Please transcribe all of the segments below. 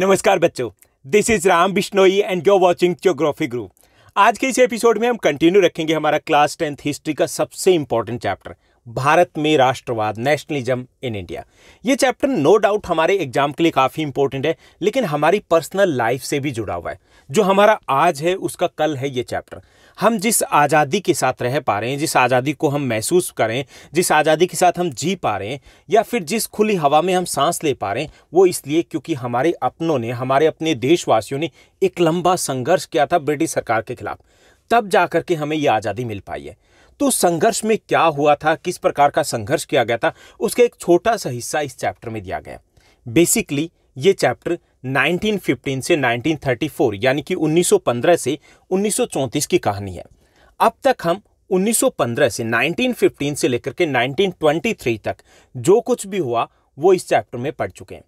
नमस्कार बच्चों this is Ram Bishnoi and you watching geography group आज के इस एपिसोड में हम कंटिन्यू रखेंगे हमारा क्लास टेंथ हिस्ट्री का सबसे इंपॉर्टेंट चैप्टर भारत में राष्ट्रवाद नेशनलिज्म इन इंडिया ये चैप्टर नो डाउट हमारे एग्जाम के लिए काफ़ी इंपॉर्टेंट है लेकिन हमारी पर्सनल लाइफ से भी जुड़ा हुआ है जो हमारा आज है उसका कल है ये चैप्टर हम जिस आज़ादी के साथ रह पा रहे हैं जिस आज़ादी को हम महसूस करें जिस आज़ादी के साथ हम जी पा रहे हैं या फिर जिस खुली हवा में हम सांस ले पा रहे हैं वो इसलिए क्योंकि हमारे अपनों ने हमारे अपने देशवासियों ने एक लंबा संघर्ष किया था ब्रिटिश सरकार के खिलाफ तब जाकर के हमें ये आज़ादी मिल पाई है तो संघर्ष में क्या हुआ था किस प्रकार का संघर्ष किया गया था उसका एक छोटा सा हिस्सा इस चैप्टर में दिया गया बेसिकली ये चैप्टर 1915 से 1934 यानी कि 1915 से 1934 की कहानी है अब तक हम 1915 से 1915 से लेकर के 1923 तक जो कुछ भी हुआ वो इस चैप्टर में पढ़ चुके हैं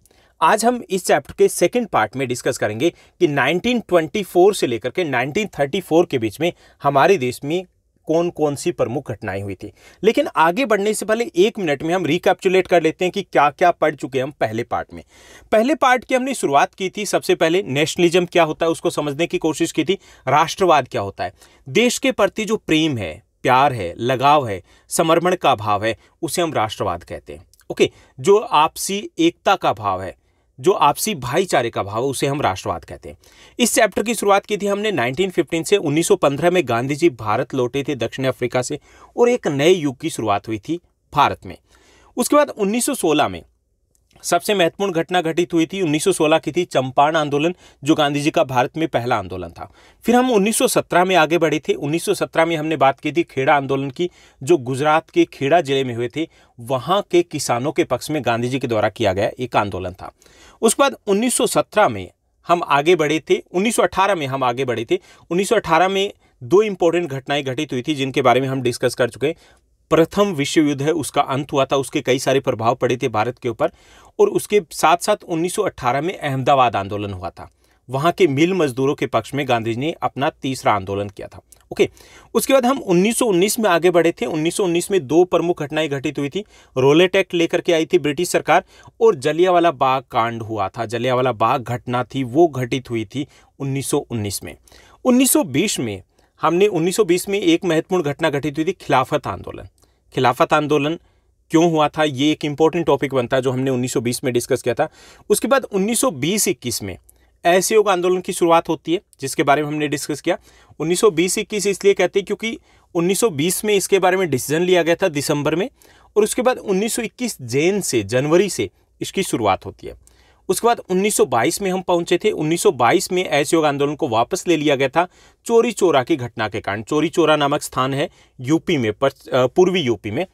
आज हम इस चैप्टर के सेकंड पार्ट में डिस्कस करेंगे कि 1924 से लेकर के 1934 के बीच में हमारे देश में कौन कौन सी प्रमुख घटनाएं हुई थी लेकिन आगे बढ़ने से पहले एक मिनट में हम रिकैप्चुलेट कर लेते हैं कि क्या क्या पढ़ चुके हम पहले पार्ट में पहले पार्ट की हमने शुरुआत की थी सबसे पहले नेशनलिज्म क्या होता है उसको समझने की कोशिश की थी राष्ट्रवाद क्या होता है देश के प्रति जो प्रेम है प्यार है लगाव है समर्पण का भाव है उसे हम राष्ट्रवाद कहते हैं ओके जो आपसी एकता का भाव है जो आपसी भाईचारे का भाव उसे हम राष्ट्रवाद कहते हैं इस चैप्टर की शुरुआत की थी हमने 1915 से 1915 में गांधी जी भारत लौटे थे दक्षिण अफ्रीका से और एक नए युग की शुरुआत हुई थी भारत में उसके बाद 1916 में सबसे महत्वपूर्ण घटना घटित हुई थी 1916 की थी चंपारण आंदोलन जो गांधी जी का भारत में पहला आंदोलन था फिर हम 1917 में आगे बढ़े थे 1917 में हमने बात की थी खेड़ा आंदोलन की जो गुजरात के खेड़ा जिले में हुए थे वहां के किसानों के पक्ष में गांधी जी के द्वारा किया गया एक आंदोलन था उसके बाद उन्नीस में हम आगे बढ़े थे उन्नीस में हम आगे बढ़े थे उन्नीस में दो इंपॉर्टेंट घटनाएं घटित हुई थी जिनके बारे में हम डिस्कस कर चुके हैं प्रथम विश्व युद्ध है उसका अंत हुआ था उसके कई सारे प्रभाव पड़े थे भारत के ऊपर और उसके साथ साथ 1918 में अहमदाबाद आंदोलन हुआ था वहां के मिल मजदूरों के पक्ष में गांधी जी ने अपना तीसरा आंदोलन किया था ओके उसके बाद हम 1919 में आगे बढ़े थे 1919 में दो प्रमुख घटनाएं घटित हुई थी रोलेट एक्ट लेकर के आई थी ब्रिटिश सरकार और जलियावाला बाग कांड हुआ था जलियावाला बाग घटना थी वो घटित हुई थी 1919 में 1920 में हमने 1920 में एक महत्वपूर्ण घटना घटित हुई थी खिलाफत आंदोलन खिलाफत आंदोलन क्यों हुआ था ये एक इंपॉर्टेंट टॉपिक बनता है जो हमने 1920 में डिस्कस किया था उसके बाद 1920-21 में योग आंदोलन की शुरुआत होती है जिसके बारे में हमने डिस्कस किया 1920-21 इसलिए कहते हैं क्योंकि 1920 में इसके बारे में डिसीजन लिया गया था दिसंबर में और उसके बाद 1921 जैन से जनवरी से इसकी शुरुआत होती है उसके बाद 1922 में हम पहुंचे थे 1922 में असहयोग आंदोलन को वापस ले लिया गया था चोरी चोरा की घटना के कारण चोरी चोरा नामक स्थान है यूपी में पूर्वी यूपी में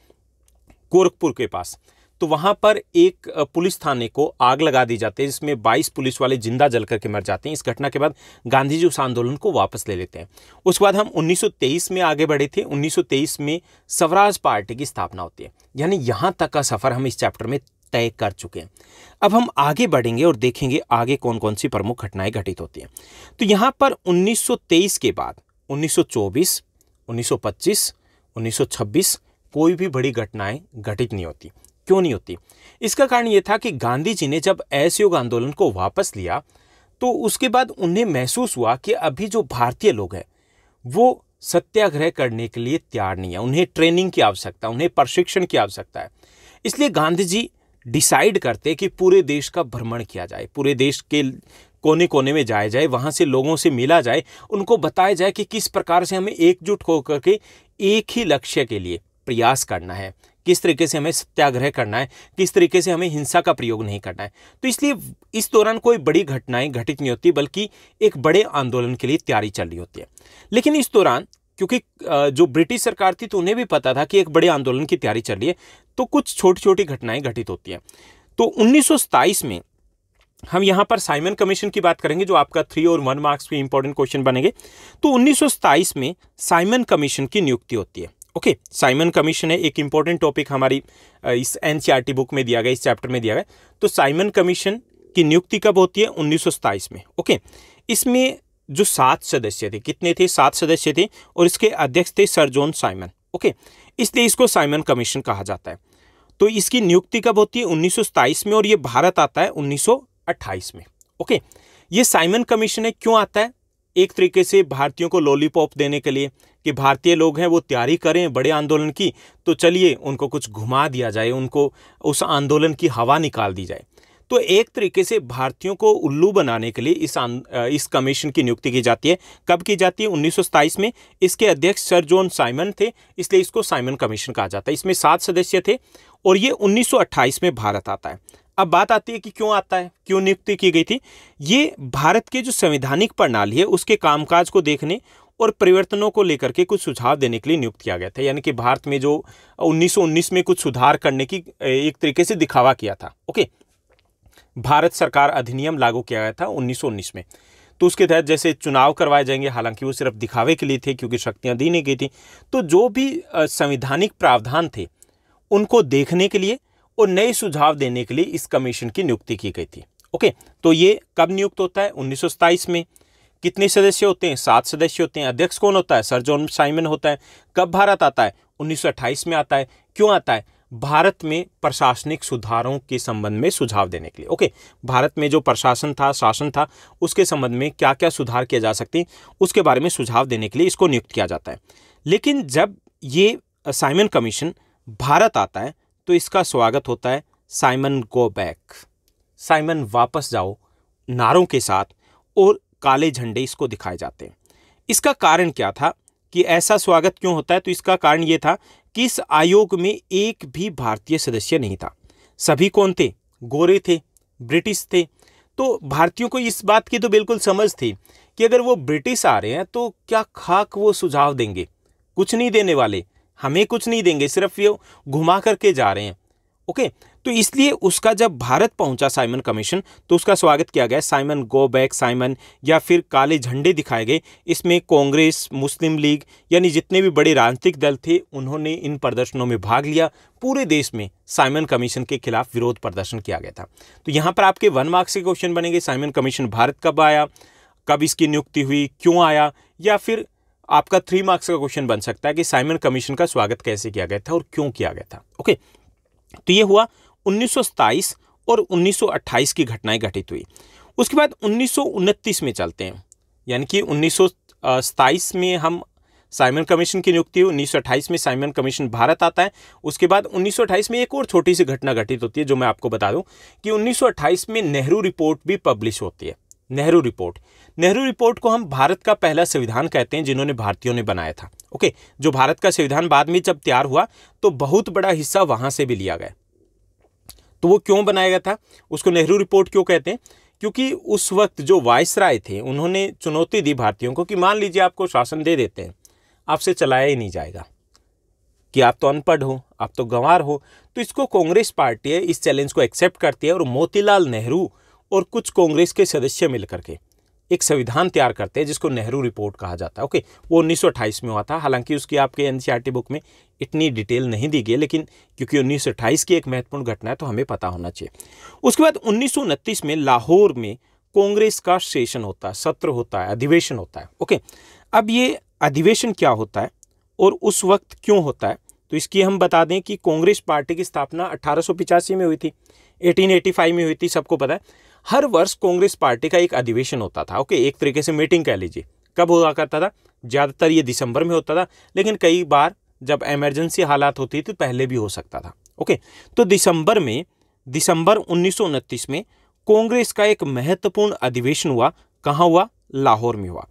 गोरखपुर के पास तो वहाँ पर एक पुलिस थाने को आग लगा दी जाती है जिसमें 22 पुलिस वाले जिंदा जल करके मर जाते हैं इस घटना के बाद गांधी जी उस आंदोलन को वापस ले लेते हैं उसके बाद हम 1923 में आगे बढ़े थे 1923 में स्वराज पार्टी की स्थापना होती है यानी यहाँ तक का सफ़र हम इस चैप्टर में तय कर चुके हैं अब हम आगे बढ़ेंगे और देखेंगे आगे कौन कौन सी प्रमुख घटनाएं घटित होती हैं तो यहाँ पर 1923 के बाद 1924, 1925, 1926 कोई भी बड़ी घटनाएं घटित नहीं होती क्यों नहीं होती इसका कारण ये था कि गांधी जी ने जब असहयोग आंदोलन को वापस लिया तो उसके बाद उन्हें महसूस हुआ कि अभी जो भारतीय लोग हैं वो सत्याग्रह करने के लिए तैयार नहीं है उन्हें ट्रेनिंग की आवश्यकता उन्हें प्रशिक्षण की आवश्यकता है इसलिए गांधी जी डिसाइड करते कि पूरे देश का भ्रमण किया जाए पूरे देश के कोने कोने में जाया जाए वहाँ से लोगों से मिला जाए उनको बताया जाए कि किस प्रकार से हमें एकजुट होकर के एक ही लक्ष्य के लिए प्रयास करना है किस तरीके से हमें सत्याग्रह करना है किस तरीके से हमें हिंसा का प्रयोग नहीं करना है तो इसलिए इस दौरान कोई बड़ी घटनाएं घटित नहीं होती बल्कि एक बड़े आंदोलन के लिए तैयारी चल रही होती है लेकिन इस दौरान क्योंकि जो ब्रिटिश सरकार थी तो उन्हें भी पता था कि एक बड़े आंदोलन की तैयारी चल रही है तो कुछ छोटी छोटी घटनाएं घटित होती हैं तो उन्नीस में हम यहाँ पर साइमन कमीशन की बात करेंगे जो आपका थ्री और वन मार्क्स के इंपॉर्टेंट क्वेश्चन बनेंगे तो उन्नीस में साइमन कमीशन की नियुक्ति होती है ओके साइमन कमीशन है एक इंपॉर्टेंट टॉपिक हमारी इस एनसीईआरटी बुक e में दिया गया इस चैप्टर में दिया गया तो साइमन कमीशन की नियुक्ति कब होती है उन्नीस में ओके इसमें जो सात सदस्य थे कितने थे सात सदस्य थे और इसके अध्यक्ष थे सर जॉन साइमन ओके इसलिए इसको साइमन कमीशन कहा जाता है तो इसकी नियुक्ति कब होती है उन्नीस में और ये भारत आता है उन्नीस में ओके ये साइमन कमीशन है क्यों आता है एक तरीके से भारतीयों को लॉलीपॉप देने के लिए कि भारतीय लोग हैं वो तैयारी करें बड़े आंदोलन की तो चलिए उनको कुछ घुमा दिया जाए उनको उस आंदोलन की हवा निकाल दी जाए तो एक तरीके से भारतीयों को उल्लू बनाने के लिए इस इस कमीशन की नियुक्ति की जाती है कब की जाती है उन्नीस में इसके अध्यक्ष सर जॉन साइमन थे इसलिए इसको साइमन कमीशन कहा जाता है इसमें सात सदस्य थे और ये उन्नीस में भारत आता है अब बात आती है कि क्यों आता है क्यों नियुक्ति की गई थी ये भारत के जो संवैधानिक प्रणाली है उसके कामकाज को देखने और परिवर्तनों को लेकर के कुछ सुझाव देने के लिए नियुक्त किया गया था यानी कि भारत में जो 1919 में कुछ सुधार करने की एक तरीके से दिखावा किया था ओके भारत सरकार अधिनियम लागू किया गया था उन्नीस में तो उसके तहत जैसे चुनाव करवाए जाएंगे हालांकि वो सिर्फ दिखावे के लिए थे क्योंकि शक्तियां दी नहीं गई थी तो जो भी संवैधानिक प्रावधान थे उनको देखने के लिए और नए सुझाव देने के लिए इस कमीशन की नियुक्ति की गई थी ओके तो ये कब नियुक्त होता है उन्नीस में कितने सदस्य होते हैं सात सदस्य होते हैं अध्यक्ष कौन होता है सर जॉन साइमन होता है कब भारत आता है उन्नीस में आता है क्यों आता है भारत में प्रशासनिक सुधारों के संबंध में सुझाव देने के लिए ओके भारत में जो प्रशासन था शासन था उसके संबंध में क्या क्या सुधार किया जा सकते हैं उसके बारे में सुझाव देने के लिए इसको नियुक्त किया जाता है लेकिन जब ये साइमन कमीशन भारत आता है तो इसका स्वागत होता है साइमन गो बैक साइमन वापस जाओ नारों के साथ और काले झंडे इसको दिखाए जाते हैं इसका कारण क्या था कि ऐसा स्वागत क्यों होता है तो इसका कारण ये था किस आयोग में एक भी भारतीय सदस्य नहीं था सभी कौन थे गोरे थे ब्रिटिश थे तो भारतीयों को इस बात की तो बिल्कुल समझ थी कि अगर वो ब्रिटिश आ रहे हैं तो क्या खाक वो सुझाव देंगे कुछ नहीं देने वाले हमें कुछ नहीं देंगे सिर्फ ये घुमा करके जा रहे हैं ओके तो इसलिए उसका जब भारत पहुंचा साइमन कमीशन तो उसका स्वागत किया गया साइमन गो बैक साइमन या फिर काले झंडे दिखाए गए इसमें कांग्रेस मुस्लिम लीग यानी जितने भी बड़े राजनीतिक दल थे उन्होंने इन प्रदर्शनों में भाग लिया पूरे देश में साइमन कमीशन के खिलाफ विरोध प्रदर्शन किया गया था तो यहाँ पर आपके वन मार्क्स के क्वेश्चन बनेंगे साइमन कमीशन भारत कब आया कब इसकी नियुक्ति हुई क्यों आया या फिर आपका थ्री मार्क्स का क्वेश्चन बन सकता है कि साइमन कमीशन का स्वागत कैसे किया गया था और क्यों किया गया था ओके तो ये हुआ उन्नीस और 1928 की घटनाएं घटित हुई उसके बाद उन्नीस में चलते हैं यानी कि उन्नीस में हम साइमन कमीशन की नियुक्ति हुई 1928 में साइमन कमीशन भारत आता है उसके बाद 1928 में एक और छोटी सी घटना घटित होती है जो मैं आपको बता दूं कि 1928 में नेहरू रिपोर्ट भी पब्लिश होती है नेहरू रिपोर्ट नेहरू रिपोर्ट को हम भारत का पहला संविधान कहते हैं जिन्होंने भारतीयों ने बनाया था ओके जो भारत का संविधान बाद में जब तैयार हुआ तो बहुत बड़ा हिस्सा वहां से भी लिया गया तो वो क्यों बनाया गया था उसको नेहरू रिपोर्ट क्यों कहते हैं क्योंकि उस वक्त जो वायसराय थे उन्होंने चुनौती दी भारतीयों को कि मान लीजिए आपको शासन दे देते हैं आपसे चलाया ही नहीं जाएगा कि आप तो अनपढ़ हो आप तो गंवार हो तो इसको कांग्रेस पार्टी है इस चैलेंज को एक्सेप्ट करती है और मोतीलाल नेहरू और कुछ कांग्रेस के सदस्य मिलकर के एक संविधान तैयार करते हैं जिसको नेहरू रिपोर्ट कहा जाता है ओके वो उन्नीस में हुआ था हालांकि उसकी आपके एन बुक में इतनी डिटेल नहीं दी गई लेकिन क्योंकि उन्नीस की एक महत्वपूर्ण घटना है तो हमें पता होना चाहिए उसके बाद उन्नीस में लाहौर में कांग्रेस का सेशन होता है सत्र होता है अधिवेशन होता है ओके अब ये अधिवेशन क्या होता है और उस वक्त क्यों होता है तो इसकी हम बता दें कि कांग्रेस पार्टी की स्थापना अठारह में हुई थी 1885 में हुई थी सबको पता है हर वर्ष कांग्रेस पार्टी का एक अधिवेशन होता था ओके एक तरीके से मीटिंग कह लीजिए कब हुआ करता था ज़्यादातर ये दिसंबर में होता था लेकिन कई बार जब इमरजेंसी हालात होती थी पहले भी हो सकता था ओके तो दिसंबर में दिसंबर उन्नीस में कांग्रेस का एक महत्वपूर्ण अधिवेशन हुआ कहाँ हुआ लाहौर में हुआ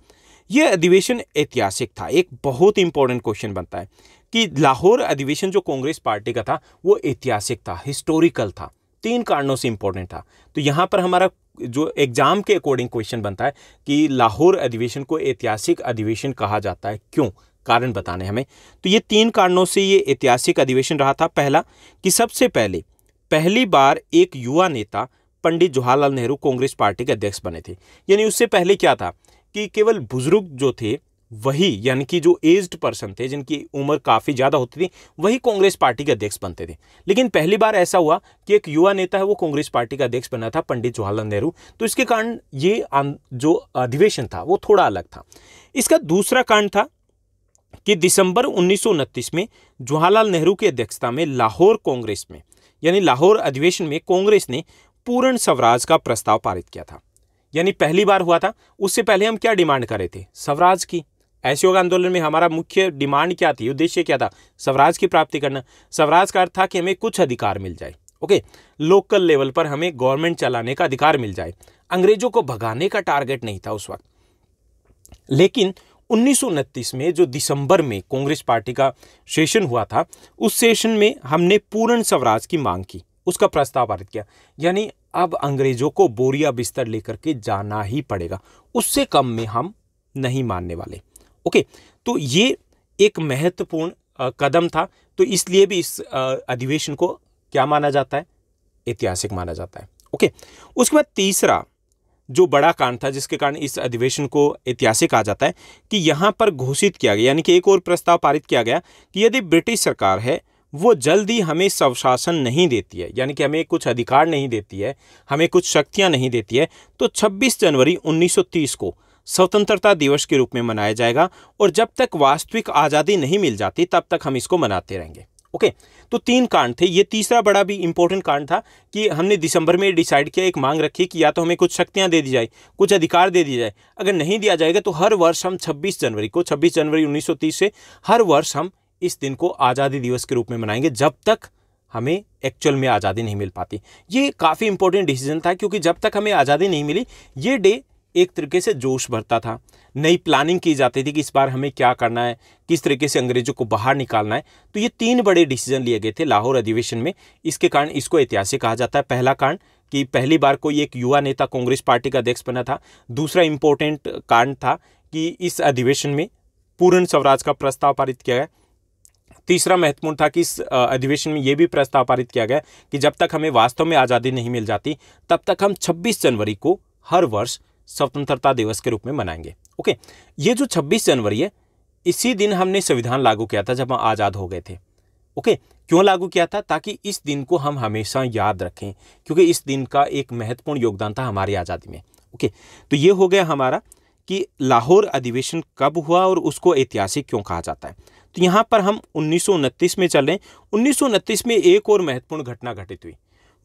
यह अधिवेशन ऐतिहासिक था एक बहुत इंपॉर्टेंट क्वेश्चन बनता है कि लाहौर अधिवेशन जो कांग्रेस पार्टी का था वो ऐतिहासिक था हिस्टोरिकल था तीन कारणों से इंपॉर्टेंट था तो यहाँ पर हमारा जो एग्ज़ाम के अकॉर्डिंग क्वेश्चन बनता है कि लाहौर अधिवेशन को ऐतिहासिक अधिवेशन कहा जाता है क्यों कारण बताने हमें तो ये तीन कारणों से ये ऐतिहासिक अधिवेशन रहा था पहला कि सबसे पहले पहली बार एक युवा नेता पंडित जवाहरलाल नेहरू कांग्रेस पार्टी के अध्यक्ष बने थे यानी उससे पहले क्या था कि केवल बुजुर्ग जो थे वही यानी कि जो एज्ड पर्सन थे जिनकी उम्र काफ़ी ज़्यादा होती थी वही कांग्रेस पार्टी के अध्यक्ष बनते थे लेकिन पहली बार ऐसा हुआ कि एक युवा नेता है वो कांग्रेस पार्टी का अध्यक्ष बना था पंडित जवाहरलाल नेहरू तो इसके कारण ये जो अधिवेशन था वो थोड़ा अलग था इसका दूसरा कारण था कि दिसंबर उन्नीस में जवाहरलाल नेहरू की अध्यक्षता में लाहौर कांग्रेस में यानी लाहौर अधिवेशन में कांग्रेस ने पूर्ण स्वराज का प्रस्ताव पारित किया था यानी पहली बार हुआ था उससे पहले हम क्या डिमांड कर रहे थे स्वराज की असहयोग आंदोलन में हमारा मुख्य डिमांड क्या थी उद्देश्य क्या था स्वराज की प्राप्ति करना स्वराज का अर्थ था कि हमें कुछ अधिकार मिल जाए ओके लोकल लेवल पर हमें गवर्नमेंट चलाने का अधिकार मिल जाए अंग्रेजों को भगाने का टारगेट नहीं था उस वक्त लेकिन उन्नीस में जो दिसंबर में कांग्रेस पार्टी का सेशन हुआ था उस सेशन में हमने पूर्ण स्वराज की मांग की उसका प्रस्ताव पारित किया यानी अब अंग्रेजों को बोरिया बिस्तर लेकर के जाना ही पड़ेगा उससे कम में हम नहीं मानने वाले ओके तो ये एक महत्वपूर्ण कदम था तो इसलिए भी इस अधिवेशन को क्या माना जाता है ऐतिहासिक माना जाता है ओके उसके बाद तीसरा जो बड़ा कारण था जिसके कारण इस अधिवेशन को ऐतिहासिक कहा जाता है कि यहाँ पर घोषित किया गया यानी कि एक और प्रस्ताव पारित किया गया कि यदि ब्रिटिश सरकार है वो जल्दी हमें स्वशासन नहीं देती है यानी कि हमें कुछ अधिकार नहीं देती है हमें कुछ शक्तियाँ नहीं देती है तो 26 जनवरी 1930 को स्वतंत्रता दिवस के रूप में मनाया जाएगा और जब तक वास्तविक आज़ादी नहीं मिल जाती तब तक हम इसको मनाते रहेंगे ओके तो तीन कारण थे ये तीसरा बड़ा भी इंपॉर्टेंट कारण था कि हमने दिसंबर में डिसाइड किया एक मांग रखी कि या तो हमें कुछ शक्तियां दे दी जाए कुछ अधिकार दे दी जाए अगर नहीं दिया जाएगा तो हर वर्ष हम 26 जनवरी को 26 जनवरी 1930 से हर वर्ष हम इस दिन को आज़ादी दिवस के रूप में मनाएंगे जब तक हमें एक्चुअल में आज़ादी नहीं मिल पाती ये काफ़ी इंपॉर्टेंट डिसीजन था क्योंकि जब तक हमें आज़ादी नहीं मिली ये डे एक तरीके से जोश भरता था नई प्लानिंग की जाती थी कि इस बार हमें क्या करना है किस तरीके से अंग्रेजों को बाहर निकालना है तो ये तीन बड़े डिसीजन लिए गए थे लाहौर अधिवेशन में इसके कारण इसको ऐतिहासिक कहा जाता है पहला कारण कि पहली बार कोई एक युवा नेता कांग्रेस पार्टी का अध्यक्ष बना था दूसरा इम्पोर्टेंट कारण था कि इस अधिवेशन में पूर्ण स्वराज का प्रस्ताव पारित किया गया तीसरा महत्वपूर्ण था कि इस अधिवेशन में यह भी प्रस्ताव पारित किया गया कि जब तक हमें वास्तव में आज़ादी नहीं मिल जाती तब तक हम 26 जनवरी को हर वर्ष स्वतंत्रता दिवस के रूप में मनाएंगे ओके ये जो 26 जनवरी है इसी दिन हमने संविधान लागू किया था जब हम आज़ाद हो गए थे ओके क्यों लागू किया था ताकि इस दिन को हम हमेशा याद रखें क्योंकि इस दिन का एक महत्वपूर्ण योगदान था हमारी आज़ादी में ओके तो ये हो गया हमारा कि लाहौर अधिवेशन कब हुआ और उसको ऐतिहासिक क्यों कहा जाता है तो यहाँ पर हम उन्नीस में चल रहे हैं उन्नीस में एक और महत्वपूर्ण घटना घटित हुई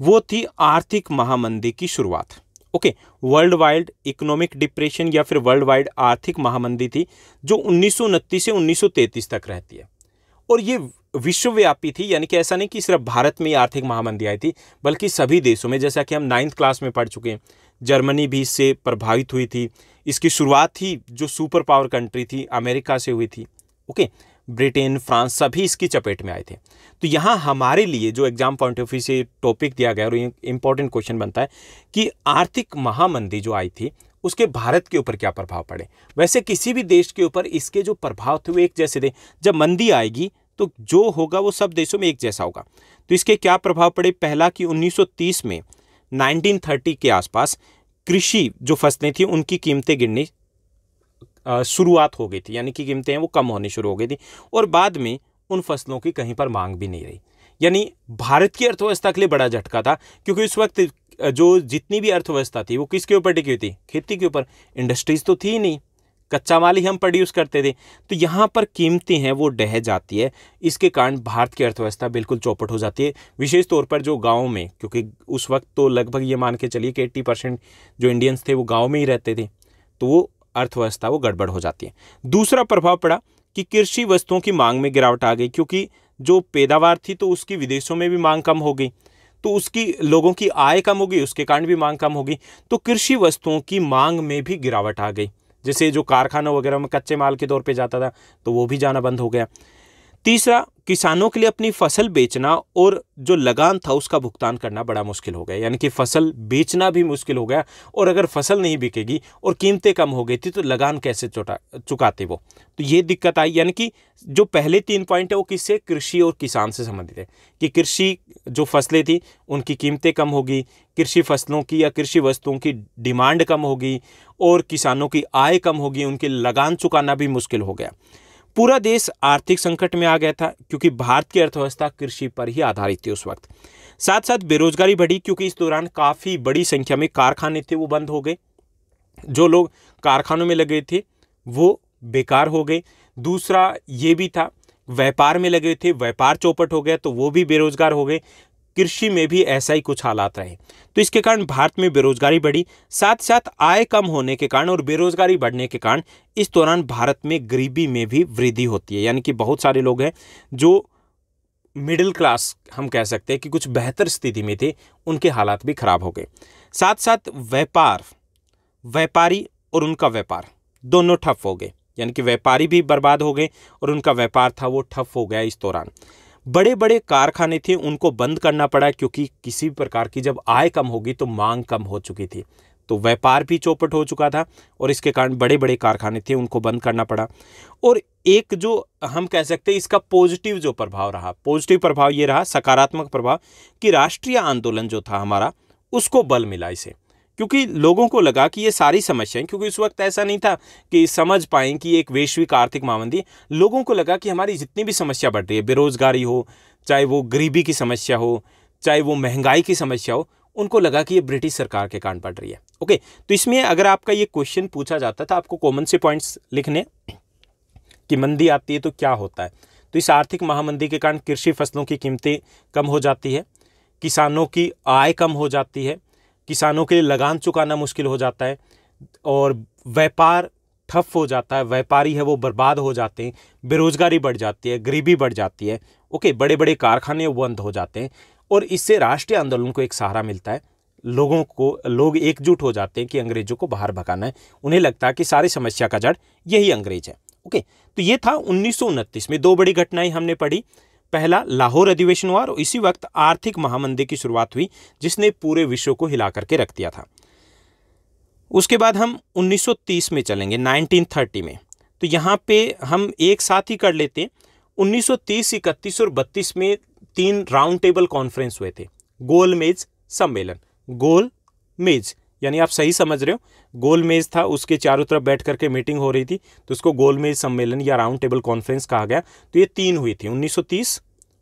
वो थी आर्थिक महामंदी की शुरुआत okay world wide economic depression या फिर वर्ल्ड वाइड आर्थिक महामंदी थी जो उन्नीस से उन्नीस तक रहती है और ये विश्वव्यापी थी यानी कि ऐसा नहीं कि सिर्फ भारत में ही आर्थिक महामंदी आई थी बल्कि सभी देशों में जैसा कि हम नाइन्थ क्लास में पढ़ चुके हैं जर्मनी भी इससे प्रभावित हुई थी इसकी शुरुआत ही जो सुपर पावर कंट्री थी अमेरिका से हुई थी ओके okay? ब्रिटेन फ्रांस सभी इसकी चपेट में आए थे तो यहाँ हमारे लिए जो एग्जाम पॉइंट ऑफ व्यू से टॉपिक दिया गया और ये इम्पोर्टेंट क्वेश्चन बनता है कि आर्थिक महामंदी जो आई थी उसके भारत के ऊपर क्या प्रभाव पड़े वैसे किसी भी देश के ऊपर इसके जो प्रभाव थे वो एक जैसे थे जब मंदी आएगी तो जो होगा वो सब देशों में एक जैसा होगा तो इसके क्या प्रभाव पड़े पहला कि 1930 में 1930 के आसपास कृषि जो फसलें थी उनकी कीमतें गिरनी शुरुआत हो गई थी यानी कि कीमतें हैं वो कम होनी शुरू हो गई थी और बाद में उन फसलों की कहीं पर मांग भी नहीं रही यानी भारत की अर्थव्यवस्था के लिए बड़ा झटका था क्योंकि उस वक्त जो जितनी भी अर्थव्यवस्था थी वो किसके ऊपर टिकी हुई थी खेती के ऊपर इंडस्ट्रीज़ तो थी ही नहीं कच्चा माल ही हम प्रोड्यूस करते थे तो यहाँ पर कीमतें हैं वो डह जाती है इसके कारण भारत की अर्थव्यवस्था बिल्कुल चौपट हो जाती है विशेष तौर पर जो गाँव में क्योंकि उस वक्त तो लगभग ये मान के चलिए कि एट्टी परसेंट जो इंडियंस थे वो गाँव में ही रहते थे तो वो अर्थव्यवस्था वो गड़बड़ हो जाती है दूसरा प्रभाव पड़ा कि कृषि वस्तुओं की मांग में गिरावट आ गई क्योंकि जो पैदावार थी तो उसकी विदेशों में भी मांग कम हो गई तो उसकी लोगों की आय कम हो गई उसके कारण भी मांग कम हो गई तो कृषि वस्तुओं की मांग में भी गिरावट आ गई जैसे जो कारखाना वगैरह में कच्चे माल के तौर पर जाता था तो वो भी जाना बंद हो गया तीसरा किसानों के लिए अपनी फसल बेचना और जो लगान था उसका भुगतान करना बड़ा मुश्किल हो गया यानी कि फसल बेचना भी मुश्किल हो गया और अगर फसल नहीं बिकेगी और कीमतें कम हो गई थी तो लगान कैसे चुटा चुकाते वो तो ये दिक्कत आई यानी कि जो पहले तीन पॉइंट है वो किससे कृषि और किसान से संबंधित है कि कृषि जो फसलें थी उनकी कीमतें कम होगी कृषि फसलों की या कृषि वस्तुओं की डिमांड कम होगी और किसानों की आय कम होगी उनके लगान चुकाना भी मुश्किल हो गया पूरा देश आर्थिक संकट में आ गया था क्योंकि भारत की अर्थव्यवस्था कृषि पर ही आधारित थी उस वक्त साथ साथ बेरोजगारी बढ़ी क्योंकि इस दौरान काफ़ी बड़ी संख्या में कारखाने थे वो बंद हो गए जो लोग कारखानों में लगे थे वो बेकार हो गए दूसरा ये भी था व्यापार में लगे थे व्यापार चौपट हो गया तो वो भी बेरोजगार हो गए कृषि में भी ऐसा ही कुछ हालात रहे तो इसके कारण भारत में बेरोजगारी बढ़ी साथ साथ आय कम होने के कारण और बेरोजगारी बढ़ने के कारण इस दौरान भारत में गरीबी में भी वृद्धि होती है यानी कि बहुत सारे लोग हैं जो मिडिल क्लास हम कह सकते हैं कि कुछ बेहतर स्थिति में थे उनके हालात भी खराब हो गए साथ साथ व्यापार व्यापारी और उनका व्यापार दोनों ठप हो गए यानी कि व्यापारी भी बर्बाद हो गए और उनका व्यापार था वो ठप हो गया इस दौरान बड़े बड़े कारखाने थे उनको बंद करना पड़ा क्योंकि किसी भी प्रकार की जब आय कम होगी तो मांग कम हो चुकी थी तो व्यापार भी चौपट हो चुका था और इसके कारण बड़े बड़े कारखाने थे उनको बंद करना पड़ा और एक जो हम कह सकते हैं इसका पॉजिटिव जो प्रभाव रहा पॉजिटिव प्रभाव ये रहा सकारात्मक प्रभाव कि राष्ट्रीय आंदोलन जो था हमारा उसको बल मिला इसे क्योंकि लोगों को लगा कि ये सारी समस्याएं क्योंकि उस वक्त ऐसा नहीं था कि समझ पाएँ कि एक वैश्विक आर्थिक महामंदी लोगों को लगा कि हमारी जितनी भी समस्या बढ़ रही है बेरोजगारी हो चाहे वो गरीबी की समस्या हो चाहे वो महंगाई की समस्या हो उनको लगा कि ये ब्रिटिश सरकार के कारण बढ़ रही है ओके तो इसमें अगर आपका ये क्वेश्चन पूछा जाता था आपको कॉमन से पॉइंट्स लिखने कि मंदी आती है तो क्या होता है तो इस आर्थिक महामंदी के कारण कृषि फसलों की कीमतें कम हो जाती है किसानों की आय कम हो जाती है किसानों के लिए लगान चुकाना मुश्किल हो जाता है और व्यापार ठप हो जाता है व्यापारी है वो बर्बाद हो जाते हैं बेरोजगारी बढ़ जाती है गरीबी बढ़ जाती है ओके बड़े बड़े कारखाने बंद हो जाते हैं और इससे राष्ट्रीय आंदोलन को एक सहारा मिलता है लोगों को लोग एकजुट हो जाते हैं कि अंग्रेजों को बाहर भगाना है उन्हें लगता है कि सारी समस्या का जड़ यही अंग्रेज है ओके तो ये था उन्नीस में दो बड़ी घटनाएं हमने पढ़ी पहला लाहौर अधिवेशन हुआ और इसी वक्त आर्थिक महामंदी की शुरुआत हुई जिसने पूरे विश्व को हिला करके रख दिया था उसके बाद हम 1930 में चलेंगे 1930 में तो यहाँ पे हम एक साथ ही कर लेते 1930, इकतीस और 32 में तीन राउंड टेबल कॉन्फ्रेंस हुए थे गोल मेज सम्मेलन गोल मेज यानी आप सही समझ रहे हो गोलमेज था उसके चारों तरफ बैठ करके मीटिंग हो रही थी तो उसको गोलमेज सम्मेलन या राउंड टेबल कॉन्फ्रेंस कहा गया तो ये तीन हुई थी 1930,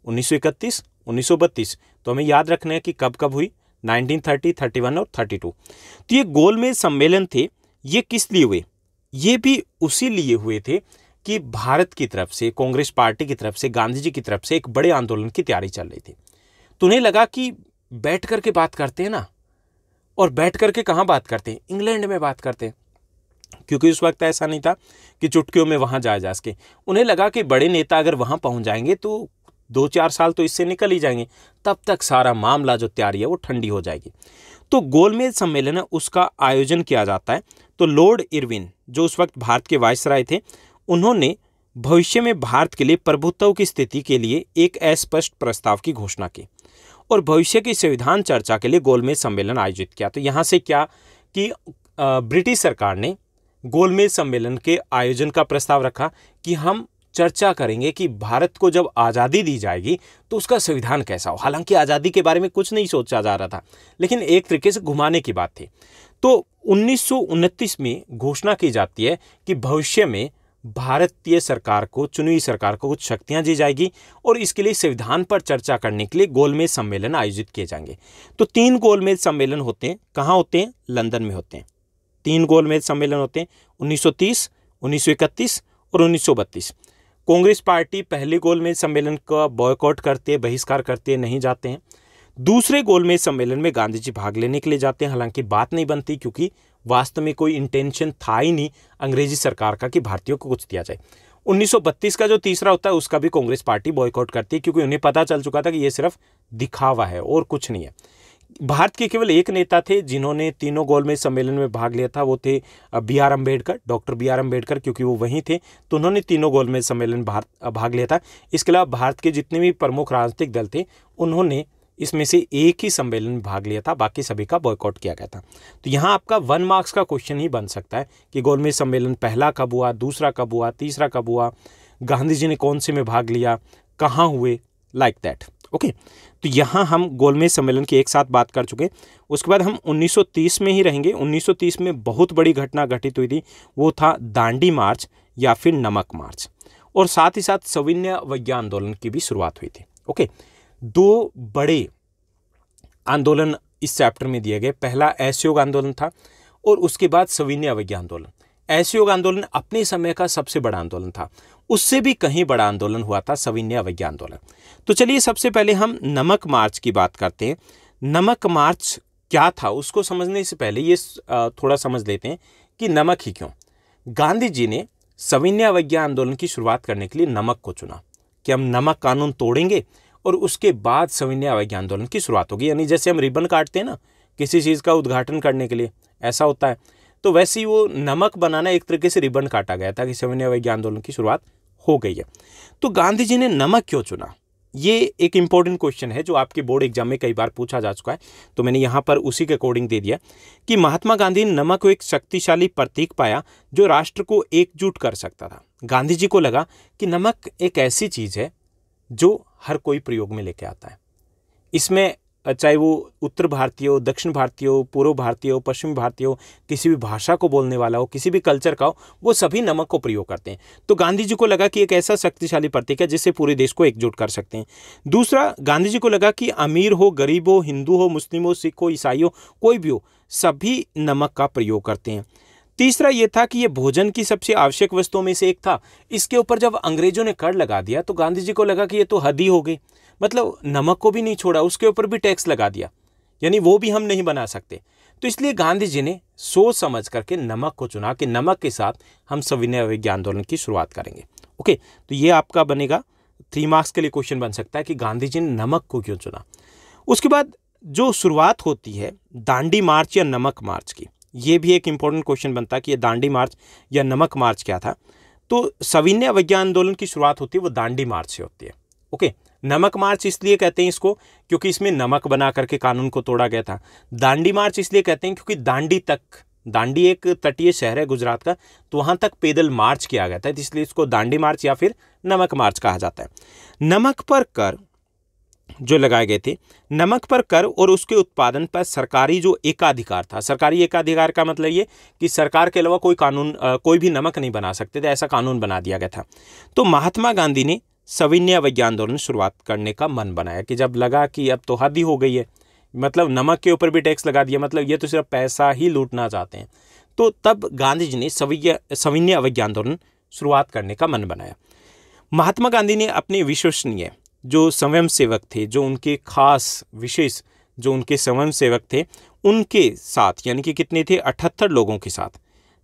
1931, 1932 तो हमें याद रखना है कि कब कब हुई 1930, 31 और 32 तो ये गोलमेज सम्मेलन थे ये किस लिए हुए ये भी उसी लिए हुए थे कि भारत की तरफ से कांग्रेस पार्टी की तरफ से गांधी जी की तरफ से एक बड़े आंदोलन की तैयारी चल रही थी तो उन्हें लगा कि बैठ करके बात करते हैं ना और बैठ कर के कहाँ बात करते हैं इंग्लैंड में बात करते हैं क्योंकि उस वक्त ऐसा नहीं था कि चुटकियों में वहाँ जाया जा सके उन्हें लगा कि बड़े नेता अगर वहाँ पहुँच जाएंगे तो दो चार साल तो इससे निकल ही जाएंगे तब तक सारा मामला जो तैयारी है वो ठंडी हो जाएगी तो गोलमेज सम्मेलन है उसका आयोजन किया जाता है तो लॉर्ड इरविन जो उस वक्त भारत के राय थे उन्होंने भविष्य में भारत के लिए प्रभुत्व की स्थिति के लिए एक अस्पष्ट प्रस्ताव की घोषणा की और भविष्य की संविधान चर्चा के लिए गोलमेज सम्मेलन आयोजित किया तो यहाँ से क्या कि ब्रिटिश सरकार ने गोलमेज सम्मेलन के आयोजन का प्रस्ताव रखा कि हम चर्चा करेंगे कि भारत को जब आज़ादी दी जाएगी तो उसका संविधान कैसा हो हालांकि आज़ादी के बारे में कुछ नहीं सोचा जा रहा था लेकिन एक तरीके से घुमाने की बात थी तो उन्नीस में घोषणा की जाती है कि भविष्य में भारतीय सरकार को चुनी सरकार को कुछ शक्तियां दी जाएगी और इसके लिए संविधान पर चर्चा करने के लिए गोलमेज सम्मेलन आयोजित किए जाएंगे तो तीन गोलमेज सम्मेलन होते हैं कहाँ होते हैं लंदन में होते हैं तीन गोलमेज सम्मेलन होते हैं 1930, 1931 और 1932 कांग्रेस पार्टी पहले गोलमेज सम्मेलन का बॉयकॉट करते बहिष्कार करते नहीं जाते हैं दूसरे गोलमेज सम्मेलन में गांधी जी भाग लेने के लिए जाते हैं हालांकि बात नहीं बनती क्योंकि वास्तव में कोई इंटेंशन था ही नहीं अंग्रेजी सरकार का कि भारतीयों को कुछ दिया जाए 1932 का जो तीसरा होता है उसका भी कांग्रेस पार्टी बॉयकॉट करती है क्योंकि उन्हें पता चल चुका था कि ये सिर्फ दिखावा है और कुछ नहीं है भारत के केवल एक नेता थे जिन्होंने तीनों गोलमेज सम्मेलन में भाग लिया था वो थे B R Ambedkar doctor B R Ambedkar क्योंकि वो वहीं थे तो उन्होंने तीनों गोलमेज सम्मेलन भारत भाग लिया था इसके अलावा भारत के जितने भी प्रमुख राजनीतिक दल थे उन्होंने इसमें से एक ही सम्मेलन में भाग लिया था बाकी सभी का बॉयकॉट किया गया था तो यहाँ आपका वन मार्क्स का क्वेश्चन ही बन सकता है कि गोलमेज सम्मेलन पहला कब हुआ दूसरा कब हुआ तीसरा कब हुआ गांधी जी ने कौन से में भाग लिया कहाँ हुए लाइक दैट ओके तो यहाँ हम गोलमेज सम्मेलन की एक साथ बात कर चुके उसके बाद हम 1930 में ही रहेंगे 1930 में बहुत बड़ी घटना घटित हुई थी वो था दांडी मार्च या फिर नमक मार्च और साथ ही साथ सविन्य वैज्ञान आंदोलन की भी शुरुआत हुई थी ओके okay. दो बड़े आंदोलन इस चैप्टर में दिए गए पहला असहयोग आंदोलन था और उसके बाद सविनय अवज्ञा आंदोलन असहयोग आंदोलन अपने समय का सबसे बड़ा आंदोलन था उससे भी कहीं बड़ा आंदोलन हुआ था सविनय अवज्ञा आंदोलन तो चलिए सबसे पहले हम नमक मार्च की बात करते हैं नमक मार्च क्या था उसको समझने से पहले ये थोड़ा समझ लेते हैं कि नमक ही क्यों गांधी जी ने सविनय अवज्ञा आंदोलन की शुरुआत करने के लिए नमक को चुना कि हम नमक कानून तोड़ेंगे और उसके बाद सविनय अवज्ञा आंदोलन की शुरुआत होगी यानी जैसे हम रिबन काटते हैं ना किसी चीज़ का उद्घाटन करने के लिए ऐसा होता है तो वैसे ही वो नमक बनाना एक तरीके से रिबन काटा गया था कि सविनय अवज्ञा आंदोलन की शुरुआत हो गई है तो गांधी जी ने नमक क्यों चुना ये एक इम्पॉर्टेंट क्वेश्चन है जो आपके बोर्ड एग्जाम में कई बार पूछा जा चुका है तो मैंने यहाँ पर उसी के अकॉर्डिंग दे दिया कि महात्मा गांधी ने नमक को एक शक्तिशाली प्रतीक पाया जो राष्ट्र को एकजुट कर सकता था गांधी जी को लगा कि नमक एक ऐसी चीज़ है जो हर कोई प्रयोग में लेके आता है इसमें चाहे वो उत्तर भारतीय हो दक्षिण भारतीय हो पूर्व भारतीय हो पश्चिम भारतीय हो किसी भी भाषा को बोलने वाला हो किसी भी कल्चर का हो वो सभी नमक को प्रयोग करते हैं तो गांधी जी को लगा कि एक ऐसा शक्तिशाली प्रतीक है जिससे पूरे देश को एकजुट कर सकते हैं दूसरा गांधी जी को लगा कि अमीर हो गरीब हो हिंदू हो मुस्लिम हो सिख हो ईसाई हो कोई भी हो सभी नमक का प्रयोग करते हैं तीसरा ये था कि ये भोजन की सबसे आवश्यक वस्तुओं में से एक था इसके ऊपर जब अंग्रेजों ने कर लगा दिया तो गांधी जी को लगा कि ये तो हद ही हो गई मतलब नमक को भी नहीं छोड़ा उसके ऊपर भी टैक्स लगा दिया यानी वो भी हम नहीं बना सकते तो इसलिए गांधी जी ने सोच समझ करके नमक को चुना कि नमक के साथ हम सविनय अवज्ञा आंदोलन की शुरुआत करेंगे ओके तो ये आपका बनेगा थ्री मार्क्स के लिए क्वेश्चन बन सकता है कि गांधी जी ने नमक को क्यों चुना उसके बाद जो शुरुआत होती है दांडी मार्च या नमक मार्च की ये भी एक इम्पोर्टेंट क्वेश्चन बनता कि ये दांडी मार्च या नमक मार्च क्या था तो सविनय अवज्ञा आंदोलन की शुरुआत होती है वो दांडी मार्च से होती है ओके नमक मार्च इसलिए कहते हैं इसको क्योंकि इसमें नमक बना करके कानून को तोड़ा गया था दांडी मार्च इसलिए कहते हैं क्योंकि दांडी तक दांडी एक तटीय शहर है गुजरात का तो वहां तक पैदल मार्च किया गया था इसलिए इसको दांडी मार्च या फिर नमक मार्च कहा जाता है नमक पर कर जो लगाए गए थे नमक पर कर और उसके उत्पादन पर सरकारी जो एकाधिकार था सरकारी एकाधिकार का मतलब ये कि सरकार के अलावा कोई कानून कोई भी नमक नहीं बना सकते थे ऐसा कानून बना दिया गया था तो महात्मा गांधी ने सविन्य अवज्ञा आंदोलन शुरुआत करने का मन बनाया कि जब लगा कि अब तो हद ही हो गई है मतलब नमक के ऊपर भी टैक्स लगा दिया मतलब ये तो सिर्फ पैसा ही लूटना चाहते हैं तो तब गांधी जी ने सविज्ञा सविन्य अवज्ञा आंदोलन शुरुआत करने का मन बनाया महात्मा गांधी ने अपने विश्वसनीय जो स्वयं सेवक थे जो उनके खास विशेष जो उनके स्वयं सेवक थे उनके साथ यानी कि कितने थे अठहत्तर लोगों के साथ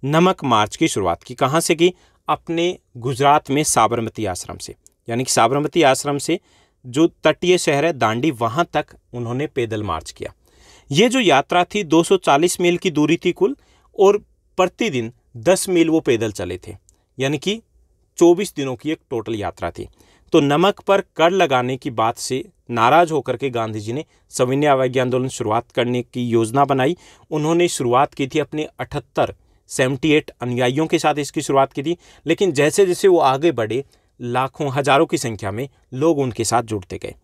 नमक मार्च की शुरुआत की कहाँ से की अपने गुजरात में साबरमती आश्रम से यानी कि साबरमती आश्रम से जो तटीय शहर है दांडी वहाँ तक उन्होंने पैदल मार्च किया ये जो यात्रा थी 240 मील की दूरी थी कुल और प्रतिदिन 10 मील वो पैदल चले थे यानी कि 24 दिनों की एक टोटल यात्रा थी तो नमक पर कर लगाने की बात से नाराज होकर के गांधी जी ने सविनय अवैज्ञ आंदोलन शुरुआत करने की योजना बनाई उन्होंने शुरुआत की थी अपने अठहत्तर सेवेंटी एट अनुयायियों के साथ इसकी शुरुआत की थी लेकिन जैसे जैसे वो आगे बढ़े लाखों हजारों की संख्या में लोग उनके साथ जुड़ते गए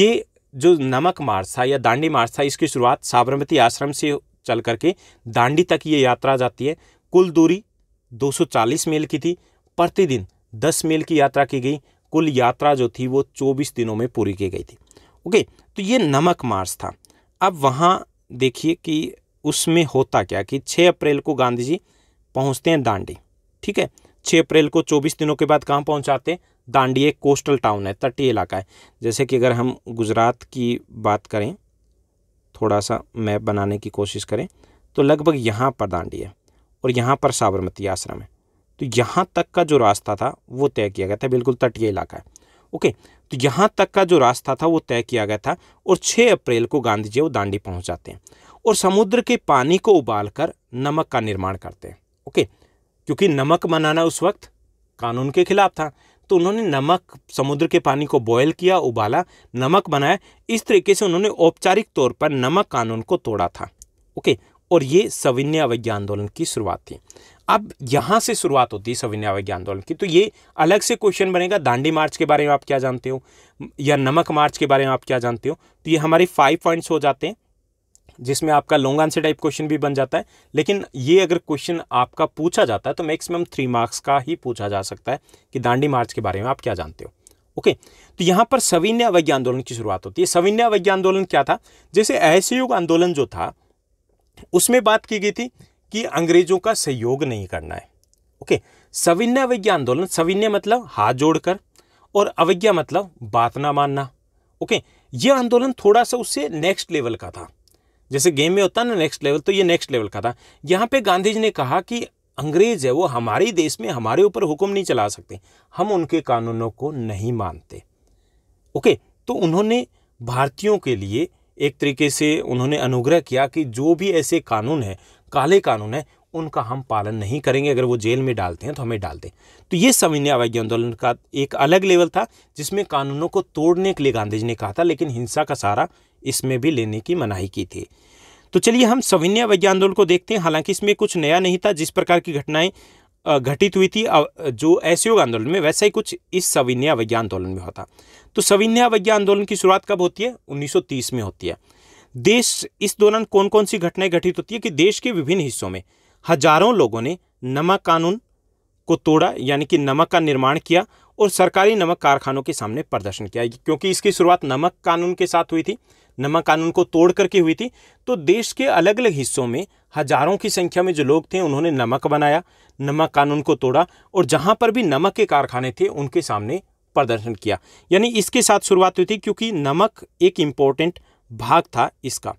ये जो नमक मार्च था या दांडी मार्च था इसकी शुरुआत साबरमती आश्रम से चल करके दांडी तक ये यात्रा जाती है कुल दूरी 240 मील की थी प्रतिदिन 10 मील की यात्रा की गई कुल यात्रा जो थी वो चौबीस दिनों में पूरी की गई थी ओके तो ये नमक मार्च था अब वहाँ देखिए कि उसमें होता क्या कि 6 अप्रैल को गांधी जी पहुँचते हैं दांडी ठीक है 6 अप्रैल को 24 दिनों के बाद कहाँ पहुँचाते हैं दांडी एक कोस्टल टाउन है तटीय इलाका है जैसे कि अगर हम गुजरात की बात करें थोड़ा सा मैप बनाने की कोशिश करें तो लगभग यहाँ पर दांडी है और यहाँ पर साबरमती आश्रम है तो यहाँ तक का जो रास्ता था वो तय किया गया था बिल्कुल तटीय इलाका है ओके तो यहाँ तक का जो रास्ता था वो तय किया गया था और 6 अप्रैल को गांधी जी वो दांडी पहुँच जाते हैं और समुद्र के पानी को कर नमक का निर्माण करते हैं ओके क्योंकि नमक बनाना उस वक्त कानून के खिलाफ था तो उन्होंने नमक समुद्र के पानी को बॉयल किया उबाला नमक बनाया इस तरीके से उन्होंने औपचारिक तौर पर नमक कानून को तोड़ा था ओके और ये सविन्य अवज्ञा आंदोलन की शुरुआत थी अब यहाँ से शुरुआत होती है सविनय ज्ञान आंदोलन की तो ये अलग से क्वेश्चन बनेगा दांडी मार्च के बारे में आप क्या जानते हो या नमक मार्च के बारे में आप क्या जानते हो तो ये हमारे फाइव पॉइंट्स हो जाते हैं जिसमें आपका लॉन्ग आंसर टाइप क्वेश्चन भी बन जाता है लेकिन ये अगर क्वेश्चन आपका पूछा जाता है तो मैक्सिमम थ्री मार्क्स का ही पूछा जा सकता है कि दांडी मार्च के बारे में आप क्या जानते हो ओके तो यहाँ पर सविनय अवज्ञा आंदोलन की शुरुआत होती है सविनय अवज्ञा आंदोलन क्या था जैसे असहयोग आंदोलन जो था उसमें बात की गई थी कि अंग्रेजों का सहयोग नहीं करना है ओके सविनय अवज्ञा आंदोलन सविनय मतलब हाथ जोड़कर और अवज्ञा मतलब बात ना मानना ओके ये आंदोलन थोड़ा सा उससे नेक्स्ट लेवल का था जैसे गेम में होता ना नेक्स्ट लेवल तो ये नेक्स्ट लेवल का था यहाँ पे गांधी जी ने कहा कि अंग्रेज है वो हमारे देश में हमारे ऊपर हुक्म नहीं चला सकते हम उनके कानूनों को नहीं मानते ओके तो उन्होंने भारतीयों के लिए एक तरीके से उन्होंने अनुग्रह किया कि जो भी ऐसे कानून हैं काले कानून है उनका हम पालन नहीं करेंगे अगर वो जेल में डालते हैं तो हमें डाल दें तो ये सविनय अवैज्ञ आंदोलन का एक अलग लेवल था जिसमें कानूनों को तोड़ने के लिए गांधी जी ने कहा था लेकिन हिंसा का सहारा इसमें भी लेने की मनाही की थी तो चलिए हम सविनय अवैज्ञ आंदोलन को देखते हैं हालांकि इसमें कुछ नया नहीं था जिस प्रकार की घटनाएं घटित हुई थी जो असहयोग आंदोलन में वैसा ही कुछ इस सविनय अवज्ञा आंदोलन में होता तो सविनय अवज्ञा आंदोलन की शुरुआत कब होती है 1930 में होती है देश इस दौरान कौन कौन सी घटनाएं घटित होती है कि देश के विभिन्न हिस्सों में हजारों लोगों ने नमक कानून को तोड़ा यानी कि नमक का निर्माण किया और सरकारी नमक कारखानों के सामने प्रदर्शन किया क्योंकि इसकी शुरुआत नमक कानून के साथ हुई थी नमक कानून को तोड़ करके हुई थी तो देश के अलग अलग हिस्सों में हजारों की संख्या में जो लोग थे उन्होंने नमक बनाया नमक कानून को तोड़ा और जहाँ पर भी नमक के कारखाने थे उनके सामने प्रदर्शन किया यानी इसके साथ शुरुआत हुई थी क्योंकि नमक एक इम्पोर्टेंट भाग था इसका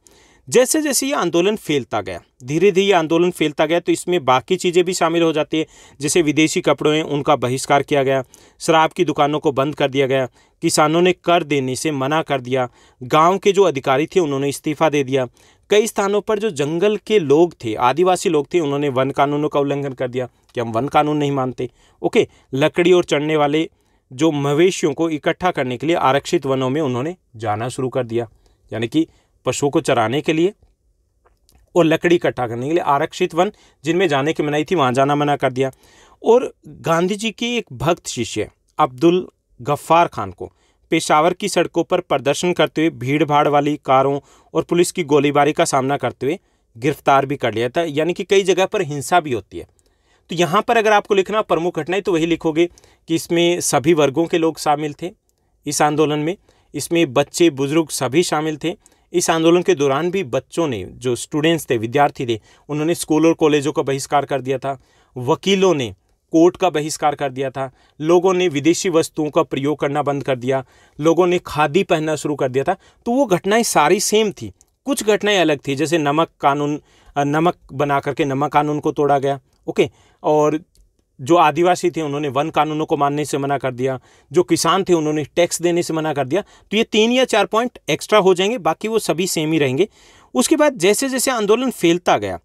जैसे जैसे ये आंदोलन फैलता गया धीरे धीरे आंदोलन फैलता गया तो इसमें बाकी चीज़ें भी शामिल हो जाती है जैसे विदेशी कपड़ों में उनका बहिष्कार किया गया शराब की दुकानों को बंद कर दिया गया किसानों ने कर देने से मना कर दिया गांव के जो अधिकारी थे उन्होंने इस्तीफा दे दिया कई स्थानों पर जो जंगल के लोग थे आदिवासी लोग थे उन्होंने वन कानूनों का उल्लंघन कर दिया कि हम वन कानून नहीं मानते ओके लकड़ी और चढ़ने वाले जो मवेशियों को इकट्ठा करने के लिए आरक्षित वनों में उन्होंने जाना शुरू कर दिया यानी कि पशुओं को चराने के लिए और लकड़ी इकट्ठा करने के लिए आरक्षित वन जिनमें जाने की मनाई थी वहाँ जाना मना कर दिया और गांधी जी के एक भक्त शिष्य अब्दुल गफ्फार खान को पेशावर की सड़कों पर प्रदर्शन करते हुए भीड़ भाड़ वाली कारों और पुलिस की गोलीबारी का सामना करते हुए गिरफ्तार भी कर लिया था यानी कि कई जगह पर हिंसा भी होती है तो यहाँ पर अगर आपको लिखना प्रमुख घटनाएं तो वही लिखोगे कि इसमें सभी वर्गों के लोग शामिल थे इस आंदोलन में इसमें बच्चे बुजुर्ग सभी शामिल थे इस आंदोलन के दौरान भी बच्चों ने जो स्टूडेंट्स थे विद्यार्थी थे उन्होंने स्कूल और कॉलेजों का बहिष्कार कर दिया था वकीलों ने कोर्ट का बहिष्कार कर दिया था लोगों ने विदेशी वस्तुओं का प्रयोग करना बंद कर दिया लोगों ने खादी पहनना शुरू कर दिया था तो वो घटनाएं सारी सेम थी कुछ घटनाएं अलग थी जैसे नमक कानून नमक बना करके नमक कानून को तोड़ा गया ओके और जो आदिवासी थे उन्होंने वन कानूनों को मानने से मना कर दिया जो किसान थे उन्होंने टैक्स देने से मना कर दिया तो ये तीन या चार पॉइंट एक्स्ट्रा हो जाएंगे बाकी वो सभी सेम ही रहेंगे उसके बाद जैसे जैसे आंदोलन फैलता गया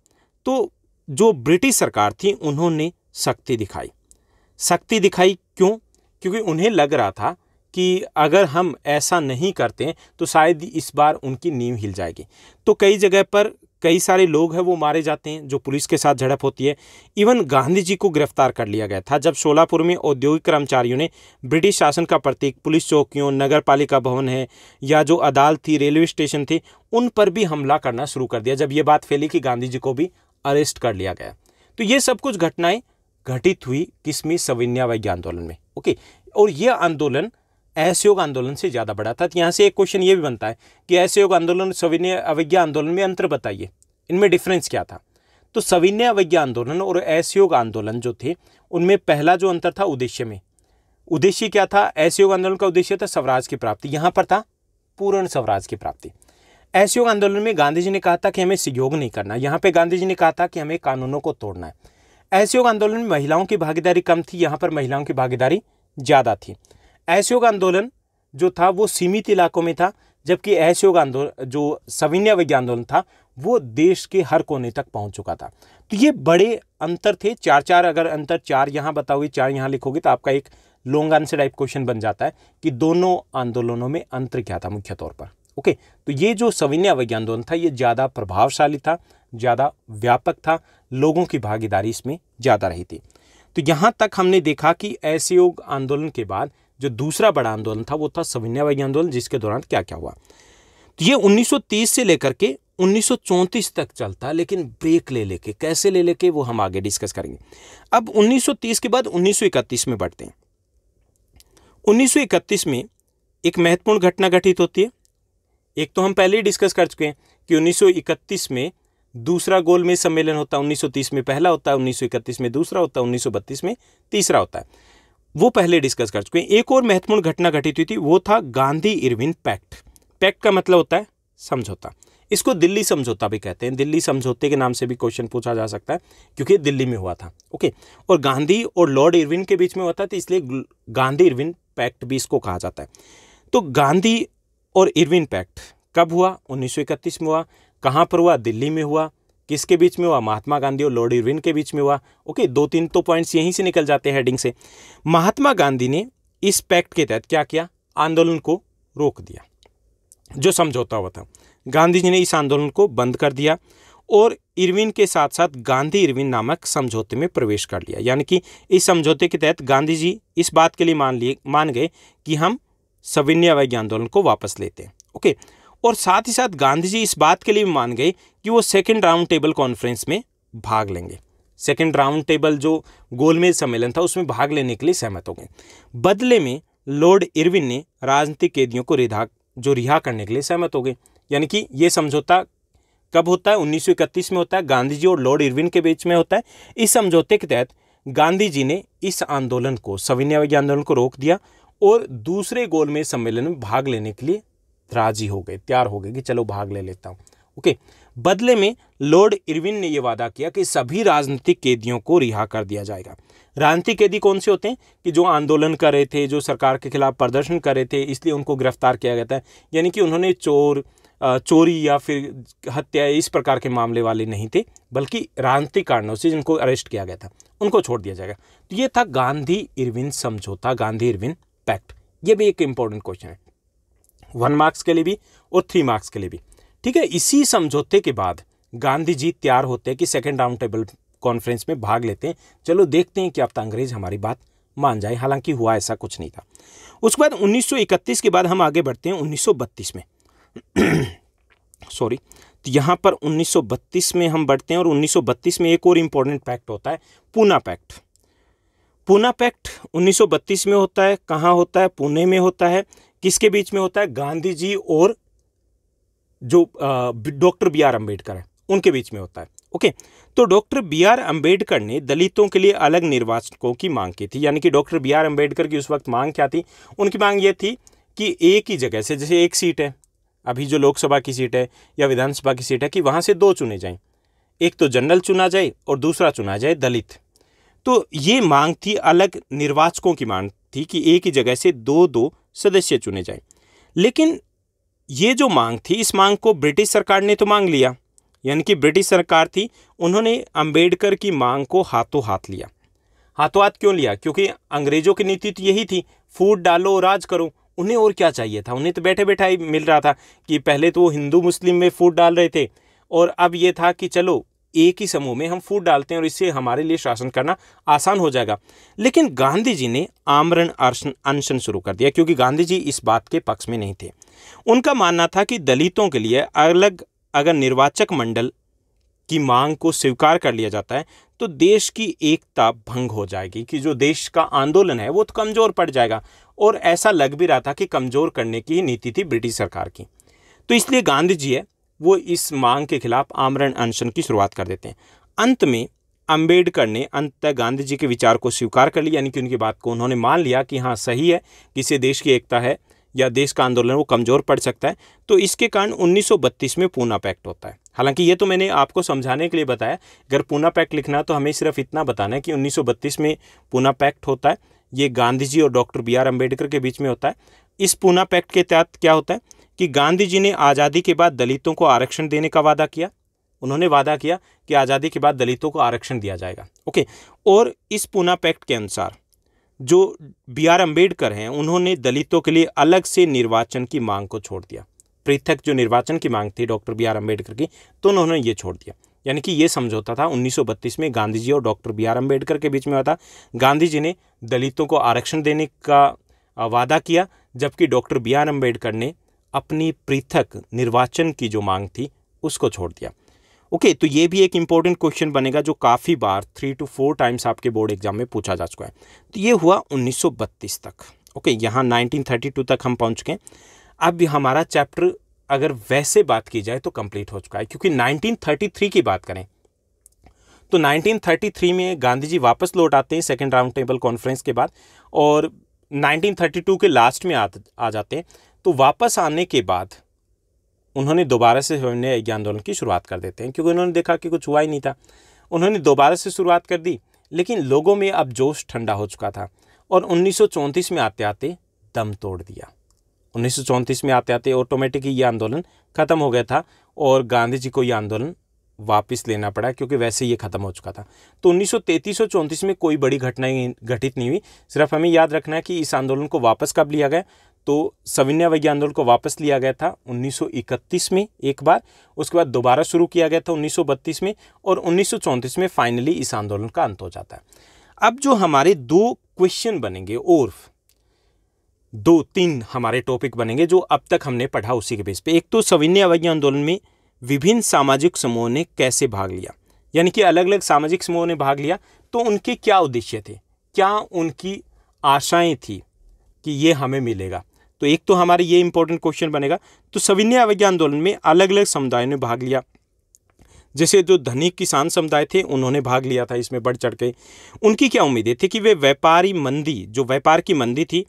तो जो ब्रिटिश सरकार थी उन्होंने सख्ती दिखाई सख्ती दिखाई क्यों क्योंकि उन्हें लग रहा था कि अगर हम ऐसा नहीं करते तो शायद इस बार उनकी नींव हिल जाएगी तो कई जगह पर कई सारे लोग हैं वो मारे जाते हैं जो पुलिस के साथ झड़प होती है इवन गांधी जी को गिरफ्तार कर लिया गया था जब सोलापुर में औद्योगिक कर्मचारियों ने ब्रिटिश शासन का प्रतीक पुलिस चौकियों नगर पालिका भवन है या जो अदालत थी रेलवे स्टेशन थे उन पर भी हमला करना शुरू कर दिया जब ये बात फैली कि गांधी जी को भी अरेस्ट कर लिया गया तो ये सब कुछ घटनाएं घटित हुई किसमी सविन्या वैज्ञान आंदोलन में ओके और ये आंदोलन असहयोग आंदोलन से ज़्यादा बड़ा था तो यहाँ से एक क्वेश्चन ये भी बनता है कि असहयोग आंदोलन सविनय अवज्ञा आंदोलन में अंतर बताइए इनमें डिफरेंस क्या था तो सविनय अवज्ञा आंदोलन और असहयोग आंदोलन जो थे उनमें पहला जो अंतर था उद्देश्य में उद्देश्य क्या था असहयोग आंदोलन का उद्देश्य था स्वराज की प्राप्ति यहाँ पर था पूर्ण स्वराज की प्राप्ति असहयोग आंदोलन में गांधी जी ने कहा था कि हमें सहयोग नहीं करना यहाँ पर गांधी जी ने कहा था कि हमें कानूनों को तोड़ना है असहयोग आंदोलन में महिलाओं की भागीदारी कम थी यहाँ पर महिलाओं की भागीदारी ज़्यादा थी असहयोग आंदोलन जो था वो सीमित इलाकों में था जबकि असहयोग आंदोलन जो सविन्य विज्ञान आंदोलन था वो देश के हर कोने तक पहुंच चुका था तो ये बड़े अंतर थे चार चार अगर अंतर चार यहाँ बताओगे चार यहाँ लिखोगे तो आपका एक लॉन्ग आंसर टाइप क्वेश्चन बन जाता है कि दोनों आंदोलनों में अंतर क्या था मुख्य तौर पर ओके तो ये जो सविन्य विज्ञान आंदोलन था ये ज़्यादा प्रभावशाली था ज़्यादा व्यापक था लोगों की भागीदारी इसमें ज़्यादा रही थी तो यहाँ तक हमने देखा कि असहयोग आंदोलन के बाद जो दूसरा बड़ा आंदोलन था वो था सविन्याबाई आंदोलन जिसके दौरान क्या क्या हुआ तो ये 1930 से लेकर के 1934 तक चलता लेकिन ब्रेक ले लेके कैसे ले लेके वो हम आगे डिस्कस करेंगे अब 1930 के बाद 1931 में बढ़ते हैं 1931 में एक महत्वपूर्ण घटना घटित होती है एक तो हम पहले ही डिस्कस कर चुके हैं कि 1931 में दूसरा गोलमेज सम्मेलन होता है 1930 में पहला होता है 1931 में दूसरा होता है 1932 में तीसरा होता है वो पहले डिस्कस कर चुके हैं एक और महत्वपूर्ण घटना घटित हुई थी वो था गांधी इरविन पैक्ट पैक्ट का मतलब होता है समझौता इसको दिल्ली समझौता भी कहते हैं दिल्ली समझौते के नाम से भी क्वेश्चन पूछा जा सकता है क्योंकि दिल्ली में हुआ था ओके और गांधी और लॉर्ड इरविन के बीच में हुआ था तो इसलिए गांधी इरविन पैक्ट भी इसको कहा जाता है तो गांधी और इरविन पैक्ट कब हुआ उन्नीस में हुआ कहाँ पर हुआ दिल्ली में हुआ किसके बीच में हुआ महात्मा गांधी और लॉर्ड इरविन के बीच में हुआ ओके दो तीन तो पॉइंट्स यहीं से निकल जाते हैं हेडिंग से महात्मा गांधी ने इस पैक्ट के तहत क्या किया आंदोलन को रोक दिया जो समझौता हुआ था गांधी जी ने इस आंदोलन को बंद कर दिया और इरविन के साथ साथ गांधी इरविन नामक समझौते में प्रवेश कर लिया यानी कि इस समझौते के तहत गांधी जी इस बात के लिए मान लिए मान गए कि हम सविन्य अवैज्ञ आंदोलन को वापस लेते हैं ओके और साथ ही साथ गांधी जी इस बात के लिए भी मान गए कि वो सेकेंड राउंड टेबल कॉन्फ्रेंस में भाग लेंगे सेकेंड राउंड टेबल जो गोलमेज सम्मेलन था उसमें भाग लेने के लिए सहमत हो गए बदले में लॉर्ड इरविन ने राजनीतिक कैदियों को रिहा जो रिहा करने के लिए सहमत हो गए यानी कि ये समझौता कब होता है उन्नीस में होता है गांधी जी और लॉर्ड इरविन के बीच में होता है इस समझौते के तहत गांधी जी ने इस आंदोलन को सविनय आंदोलन को रोक दिया और दूसरे गोलमेज सम्मेलन में भाग लेने के लिए राजी हो गए तैयार हो गए कि चलो भाग ले लेता हूँ ओके बदले में लॉर्ड इरविन ने यह वादा किया कि सभी राजनीतिक कैदियों को रिहा कर दिया जाएगा राजनीतिक कैदी कौन से होते हैं कि जो आंदोलन कर रहे थे जो सरकार के खिलाफ प्रदर्शन कर रहे थे इसलिए उनको गिरफ्तार किया गया था यानी कि उन्होंने चोर चोरी या फिर हत्या इस प्रकार के मामले वाले नहीं थे बल्कि राजनीतिक कारणों से जिनको अरेस्ट किया गया था उनको छोड़ दिया जाएगा तो ये था गांधी इरविन समझौता गांधी इरविन पैक्ट ये भी एक इंपॉर्टेंट क्वेश्चन है वन मार्क्स के लिए भी और थ्री मार्क्स के लिए भी ठीक है इसी समझौते के बाद गांधी जी तैयार होते हैं कि सेकेंड राउंड टेबल कॉन्फ्रेंस में भाग लेते हैं चलो देखते हैं कि अब तो अंग्रेज हमारी बात मान जाए हालांकि हुआ ऐसा कुछ नहीं था उसके बाद 1931 के बाद हम आगे बढ़ते हैं 1932 में सॉरी तो यहाँ पर 1932 में हम बढ़ते हैं और 1932 में एक और इम्पोर्टेंट पैक्ट होता है पूना पैक्ट पूना पैक्ट 1932 में होता है कहाँ होता है पुणे में होता है किसके बीच में होता है गांधी जी और जो डॉक्टर बी आर अम्बेडकर है उनके बीच में होता है ओके तो डॉक्टर बी आर अम्बेडकर ने दलितों के लिए अलग निर्वाचकों की मांग की थी यानी कि डॉक्टर बी आर अम्बेडकर की उस वक्त मांग क्या थी उनकी मांग ये थी कि एक ही जगह से जैसे एक सीट है अभी जो लोकसभा की सीट है या विधानसभा की सीट है कि वहाँ से दो चुने जाएं एक तो जनरल चुना जाए और दूसरा चुना जाए दलित तो ये मांग थी अलग निर्वाचकों की मांग थी कि एक ही जगह से दो दो सदस्य चुने जाएं लेकिन ये जो मांग थी इस मांग को ब्रिटिश सरकार ने तो मांग लिया यानी कि ब्रिटिश सरकार थी उन्होंने अंबेडकर की मांग को हाथों हाथ लिया हाथों हाथ क्यों लिया क्योंकि अंग्रेजों की नीति तो यही थी फूट डालो राज करो उन्हें और क्या चाहिए था उन्हें तो बैठे बैठा ही मिल रहा था कि पहले तो वो हिंदू मुस्लिम में फूट डाल रहे थे और अब ये था कि चलो एक ही समूह में हम फूड डालते हैं और इससे हमारे लिए शासन करना आसान हो जाएगा लेकिन गांधी जी ने आमरण अनशन शुरू कर दिया क्योंकि गांधी जी इस बात के पक्ष में नहीं थे उनका मानना था कि दलितों के लिए अलग अगर निर्वाचक मंडल की मांग को स्वीकार कर लिया जाता है तो देश की एकता भंग हो जाएगी कि जो देश का आंदोलन है वो तो कमज़ोर पड़ जाएगा और ऐसा लग भी रहा था कि कमज़ोर करने की नीति थी ब्रिटिश सरकार की तो इसलिए गांधी जी है वो इस मांग के खिलाफ आमरण अनशन की शुरुआत कर देते हैं अंत में अंबेडकर ने अंत गांधी जी के विचार को स्वीकार कर लिया यानी कि उनकी बात को उन्होंने मान लिया कि हाँ सही है कि इसे देश की एकता है या देश का आंदोलन वो कमज़ोर पड़ सकता है तो इसके कारण 1932 में पूना पैक्ट होता है हालांकि ये तो मैंने आपको समझाने के लिए बताया अगर पूना पैक्ट लिखना है तो हमें सिर्फ इतना बताना है कि 1932 में पूना पैक्ट होता है ये गांधी जी और डॉक्टर बी आर अम्बेडकर के बीच में होता है इस पूना पैक्ट के तहत क्या होता है कि गांधी जी ने आज़ादी के बाद दलितों को आरक्षण देने का वादा किया उन्होंने वादा किया कि आज़ादी के बाद दलितों को आरक्षण दिया जाएगा ओके और इस पूना पैक्ट के अनुसार जो बी आर अम्बेडकर हैं उन्होंने दलितों के लिए अलग से निर्वाचन की मांग को छोड़ दिया पृथक जो निर्वाचन की मांग थी डॉक्टर बी आर अम्बेडकर की तो उन्होंने ये छोड़ दिया यानी कि ये समझौता था 1932 में गांधी जी और डॉक्टर बी आर अम्बेडकर के बीच में हुआ था गांधी जी ने दलितों को आरक्षण देने का वादा किया जबकि डॉक्टर बी आर अम्बेडकर ने अपनी पृथक निर्वाचन की जो मांग थी उसको छोड़ दिया ओके okay, तो ये भी एक इंपॉर्टेंट क्वेश्चन बनेगा जो काफ़ी बार थ्री टू फोर टाइम्स आपके बोर्ड एग्जाम में पूछा जा चुका है तो ये हुआ 1932 तक ओके okay, यहाँ 1932 तक हम पहुँच गए अब हमारा चैप्टर अगर वैसे बात की जाए तो कंप्लीट हो चुका है क्योंकि 1933 की बात करें तो 1933 में गांधी जी वापस लौट आते हैं सेकेंड राउंड टेबल कॉन्फ्रेंस के बाद और नाइनटीन के लास्ट में आ, आ जाते हैं तो वापस आने के बाद उन्होंने दोबारा से सविनय अज्ञान आंदोलन की शुरुआत कर देते हैं क्योंकि उन्होंने देखा कि कुछ हुआ ही नहीं था उन्होंने दोबारा से शुरुआत कर दी लेकिन लोगों में अब जोश ठंडा हो चुका था और उन्नीस में आते आते दम तोड़ दिया उन्नीस में आते आते ऑटोमेटिक ही ये आंदोलन ख़त्म हो गया था और गांधी जी को यह आंदोलन वापस लेना पड़ा क्योंकि वैसे ये ख़त्म हो चुका था तो तैतीस और चौंतीस में कोई बड़ी घटना घटित नहीं हुई सिर्फ हमें याद रखना है कि इस आंदोलन को वापस कब लिया गया तो सविन्या वैज्ञान आंदोलन को वापस लिया गया था 1931 में एक बार उसके बाद दोबारा शुरू किया गया था 1932 में और उन्नीस में फाइनली इस आंदोलन का अंत हो जाता है अब जो हमारे दो क्वेश्चन बनेंगे और दो तीन हमारे टॉपिक बनेंगे जो अब तक हमने पढ़ा उसी के बेस पे एक तो सविनय अवैज्ञ आंदोलन में विभिन्न सामाजिक समूहों ने कैसे भाग लिया यानी कि अलग अलग सामाजिक समूहों ने भाग लिया तो उनके क्या उद्देश्य थे क्या उनकी आशाएं थी कि ये हमें मिलेगा तो एक तो हमारा ये इंपॉर्टेंट क्वेश्चन बनेगा तो सविनय अवज्ञा आंदोलन में अलग अलग समुदायों ने भाग लिया जैसे जो धनी किसान समुदाय थे उन्होंने भाग लिया था इसमें बढ़ चढ़ के उनकी क्या उम्मीदें थी कि वे व्यापारी मंदी जो व्यापार की मंदी थी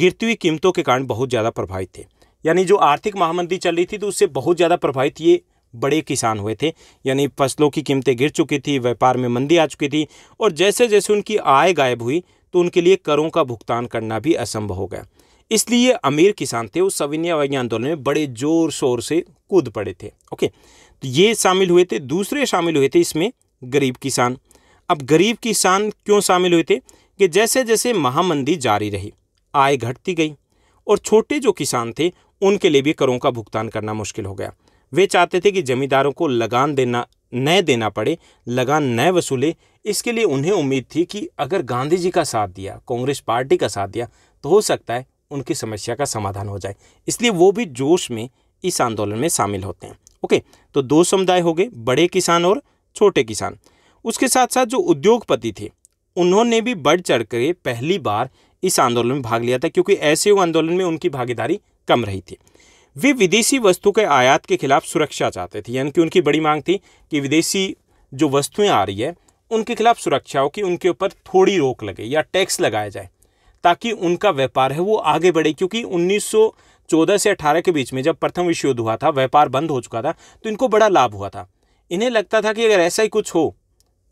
गिरती हुई कीमतों के कारण बहुत ज़्यादा प्रभावित थे यानी जो आर्थिक महामंदी चल रही थी तो उससे बहुत ज़्यादा प्रभावित ये बड़े किसान हुए थे यानी फसलों की कीमतें गिर चुकी थी व्यापार में मंदी आ चुकी थी और जैसे जैसे उनकी आय गायब हुई तो उनके लिए करों का भुगतान करना भी असंभव हो गया इसलिए अमीर किसान थे वो सविनय अवज्ञा आंदोलन में बड़े जोर शोर से कूद पड़े थे ओके तो ये शामिल हुए थे दूसरे शामिल हुए थे इसमें गरीब किसान अब गरीब किसान क्यों शामिल हुए थे कि जैसे जैसे महामंदी जारी रही आय घटती गई और छोटे जो किसान थे उनके लिए भी करों का भुगतान करना मुश्किल हो गया वे चाहते थे कि जमींदारों को लगान देना न देना पड़े लगान न वसूले इसके लिए उन्हें उम्मीद थी कि अगर गांधी जी का साथ दिया कांग्रेस पार्टी का साथ दिया तो हो सकता है उनकी समस्या का समाधान हो जाए इसलिए वो भी जोश में इस आंदोलन में शामिल होते हैं ओके तो दो समुदाय हो गए बड़े किसान और छोटे किसान उसके साथ साथ जो उद्योगपति थे उन्होंने भी बढ़ चढ़ कर पहली बार इस आंदोलन में भाग लिया था क्योंकि ऐसे आंदोलन में उनकी भागीदारी कम रही थी वे विदेशी वस्तु के आयात के खिलाफ सुरक्षा चाहते थे यानी कि उनकी बड़ी मांग थी कि विदेशी जो वस्तुएं आ रही है उनके खिलाफ सुरक्षा हो कि उनके ऊपर थोड़ी रोक लगे या टैक्स लगाया जाए ताकि उनका व्यापार है वो आगे बढ़े क्योंकि 1914 से 18 के बीच में जब प्रथम विश्व युद्ध हुआ था व्यापार बंद हो चुका था तो इनको बड़ा लाभ हुआ था इन्हें लगता था कि अगर ऐसा ही कुछ हो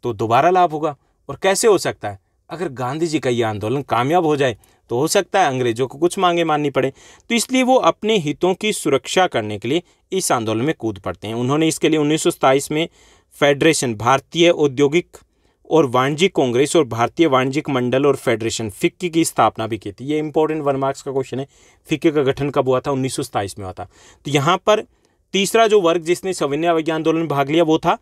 तो दोबारा लाभ होगा और कैसे हो सकता है अगर गांधी जी का ये आंदोलन कामयाब हो जाए तो हो सकता है अंग्रेजों को कुछ मांगे माननी पड़े तो इसलिए वो अपने हितों की सुरक्षा करने के लिए इस आंदोलन में कूद पड़ते हैं उन्होंने इसके लिए उन्नीस में फेडरेशन भारतीय औद्योगिक और वाणिज्य कांग्रेस और भारतीय वाणिज्यिक मंडल और फेडरेशन फिक्की की स्थापना भी की थी ये इंपॉर्टेंट वन मार्क्स का क्वेश्चन है फिक्के का गठन कब हुआ था उन्नीस में हुआ था तो यहाँ पर तीसरा जो वर्ग जिसने सविनय अवज्ञा आंदोलन में भाग लिया वो था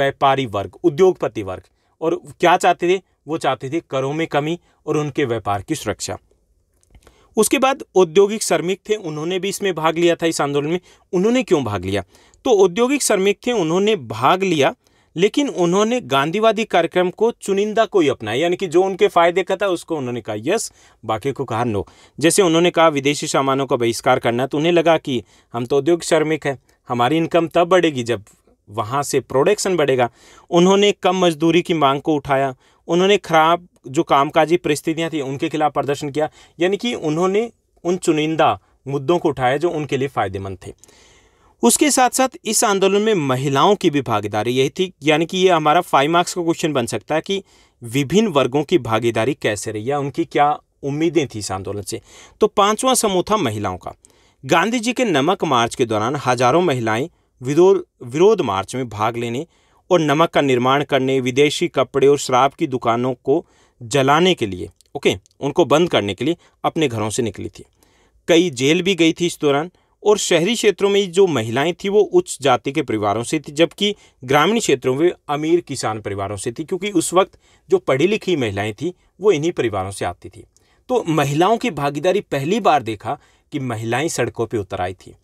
व्यापारी वर्ग उद्योगपति वर्ग और क्या चाहते थे वो चाहते थे करों में कमी और उनके व्यापार की सुरक्षा उसके बाद औद्योगिक श्रमिक थे उन्होंने भी इसमें भाग लिया था इस आंदोलन में उन्होंने क्यों भाग लिया तो औद्योगिक श्रमिक थे उन्होंने भाग लिया लेकिन उन्होंने गांधीवादी कार्यक्रम को चुनिंदा कोई अपनाया यानी कि जो उनके फायदे का था उसको उन्होंने कहा यस बाकी को कहा नो जैसे उन्होंने कहा विदेशी सामानों का बहिष्कार करना तो उन्हें लगा कि हम तो उद्योग श्रमिक हैं हमारी इनकम तब बढ़ेगी जब वहाँ से प्रोडक्शन बढ़ेगा उन्होंने कम मजदूरी की मांग को उठाया उन्होंने खराब जो कामकाजी परिस्थितियाँ थी उनके खिलाफ प्रदर्शन किया यानी कि उन्होंने उन चुनिंदा मुद्दों को उठाया जो उनके लिए फ़ायदेमंद थे उसके साथ साथ इस आंदोलन में महिलाओं की भी भागीदारी यही थी यानी कि ये हमारा फाइव मार्क्स का क्वेश्चन बन सकता है कि विभिन्न वर्गों की भागीदारी कैसे रही या उनकी क्या उम्मीदें थी इस आंदोलन से तो पांचवा समूह था महिलाओं का गांधी जी के नमक मार्च के दौरान हजारों महिलाएं विरोध विरोध मार्च में भाग लेने और नमक का निर्माण करने विदेशी कपड़े और शराब की दुकानों को जलाने के लिए ओके उनको बंद करने के लिए अपने घरों से निकली थी कई जेल भी गई थी इस दौरान और शहरी क्षेत्रों में जो महिलाएं थी वो उच्च जाति के परिवारों से थी जबकि ग्रामीण क्षेत्रों में अमीर किसान परिवारों से थी क्योंकि उस वक्त जो पढ़ी लिखी महिलाएं थी वो इन्हीं परिवारों से आती थी तो महिलाओं की भागीदारी पहली बार देखा कि महिलाएं सड़कों पर उतर आई थी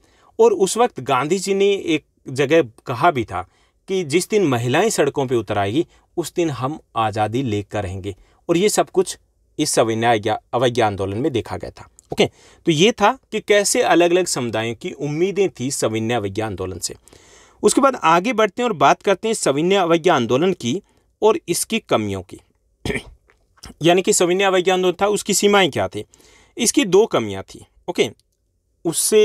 और उस वक्त गांधी जी ने एक जगह कहा भी था कि जिस दिन महिलाएं सड़कों पर उतर आएगी उस दिन हम आज़ादी लेकर रहेंगे और ये सब कुछ इस सविनय अवज्ञा आंदोलन में देखा गया था ओके तो ये था कि कैसे अलग अलग समुदायों की उम्मीदें थी सविन्या अवज्ञा आंदोलन से उसके बाद आगे बढ़ते हैं और बात करते हैं सविन्या अवज्ञा आंदोलन की और इसकी कमियों की यानी कि सविन्या अवज्ञा आंदोलन था उसकी सीमाएं क्या थी इसकी दो कमियां थी ओके उससे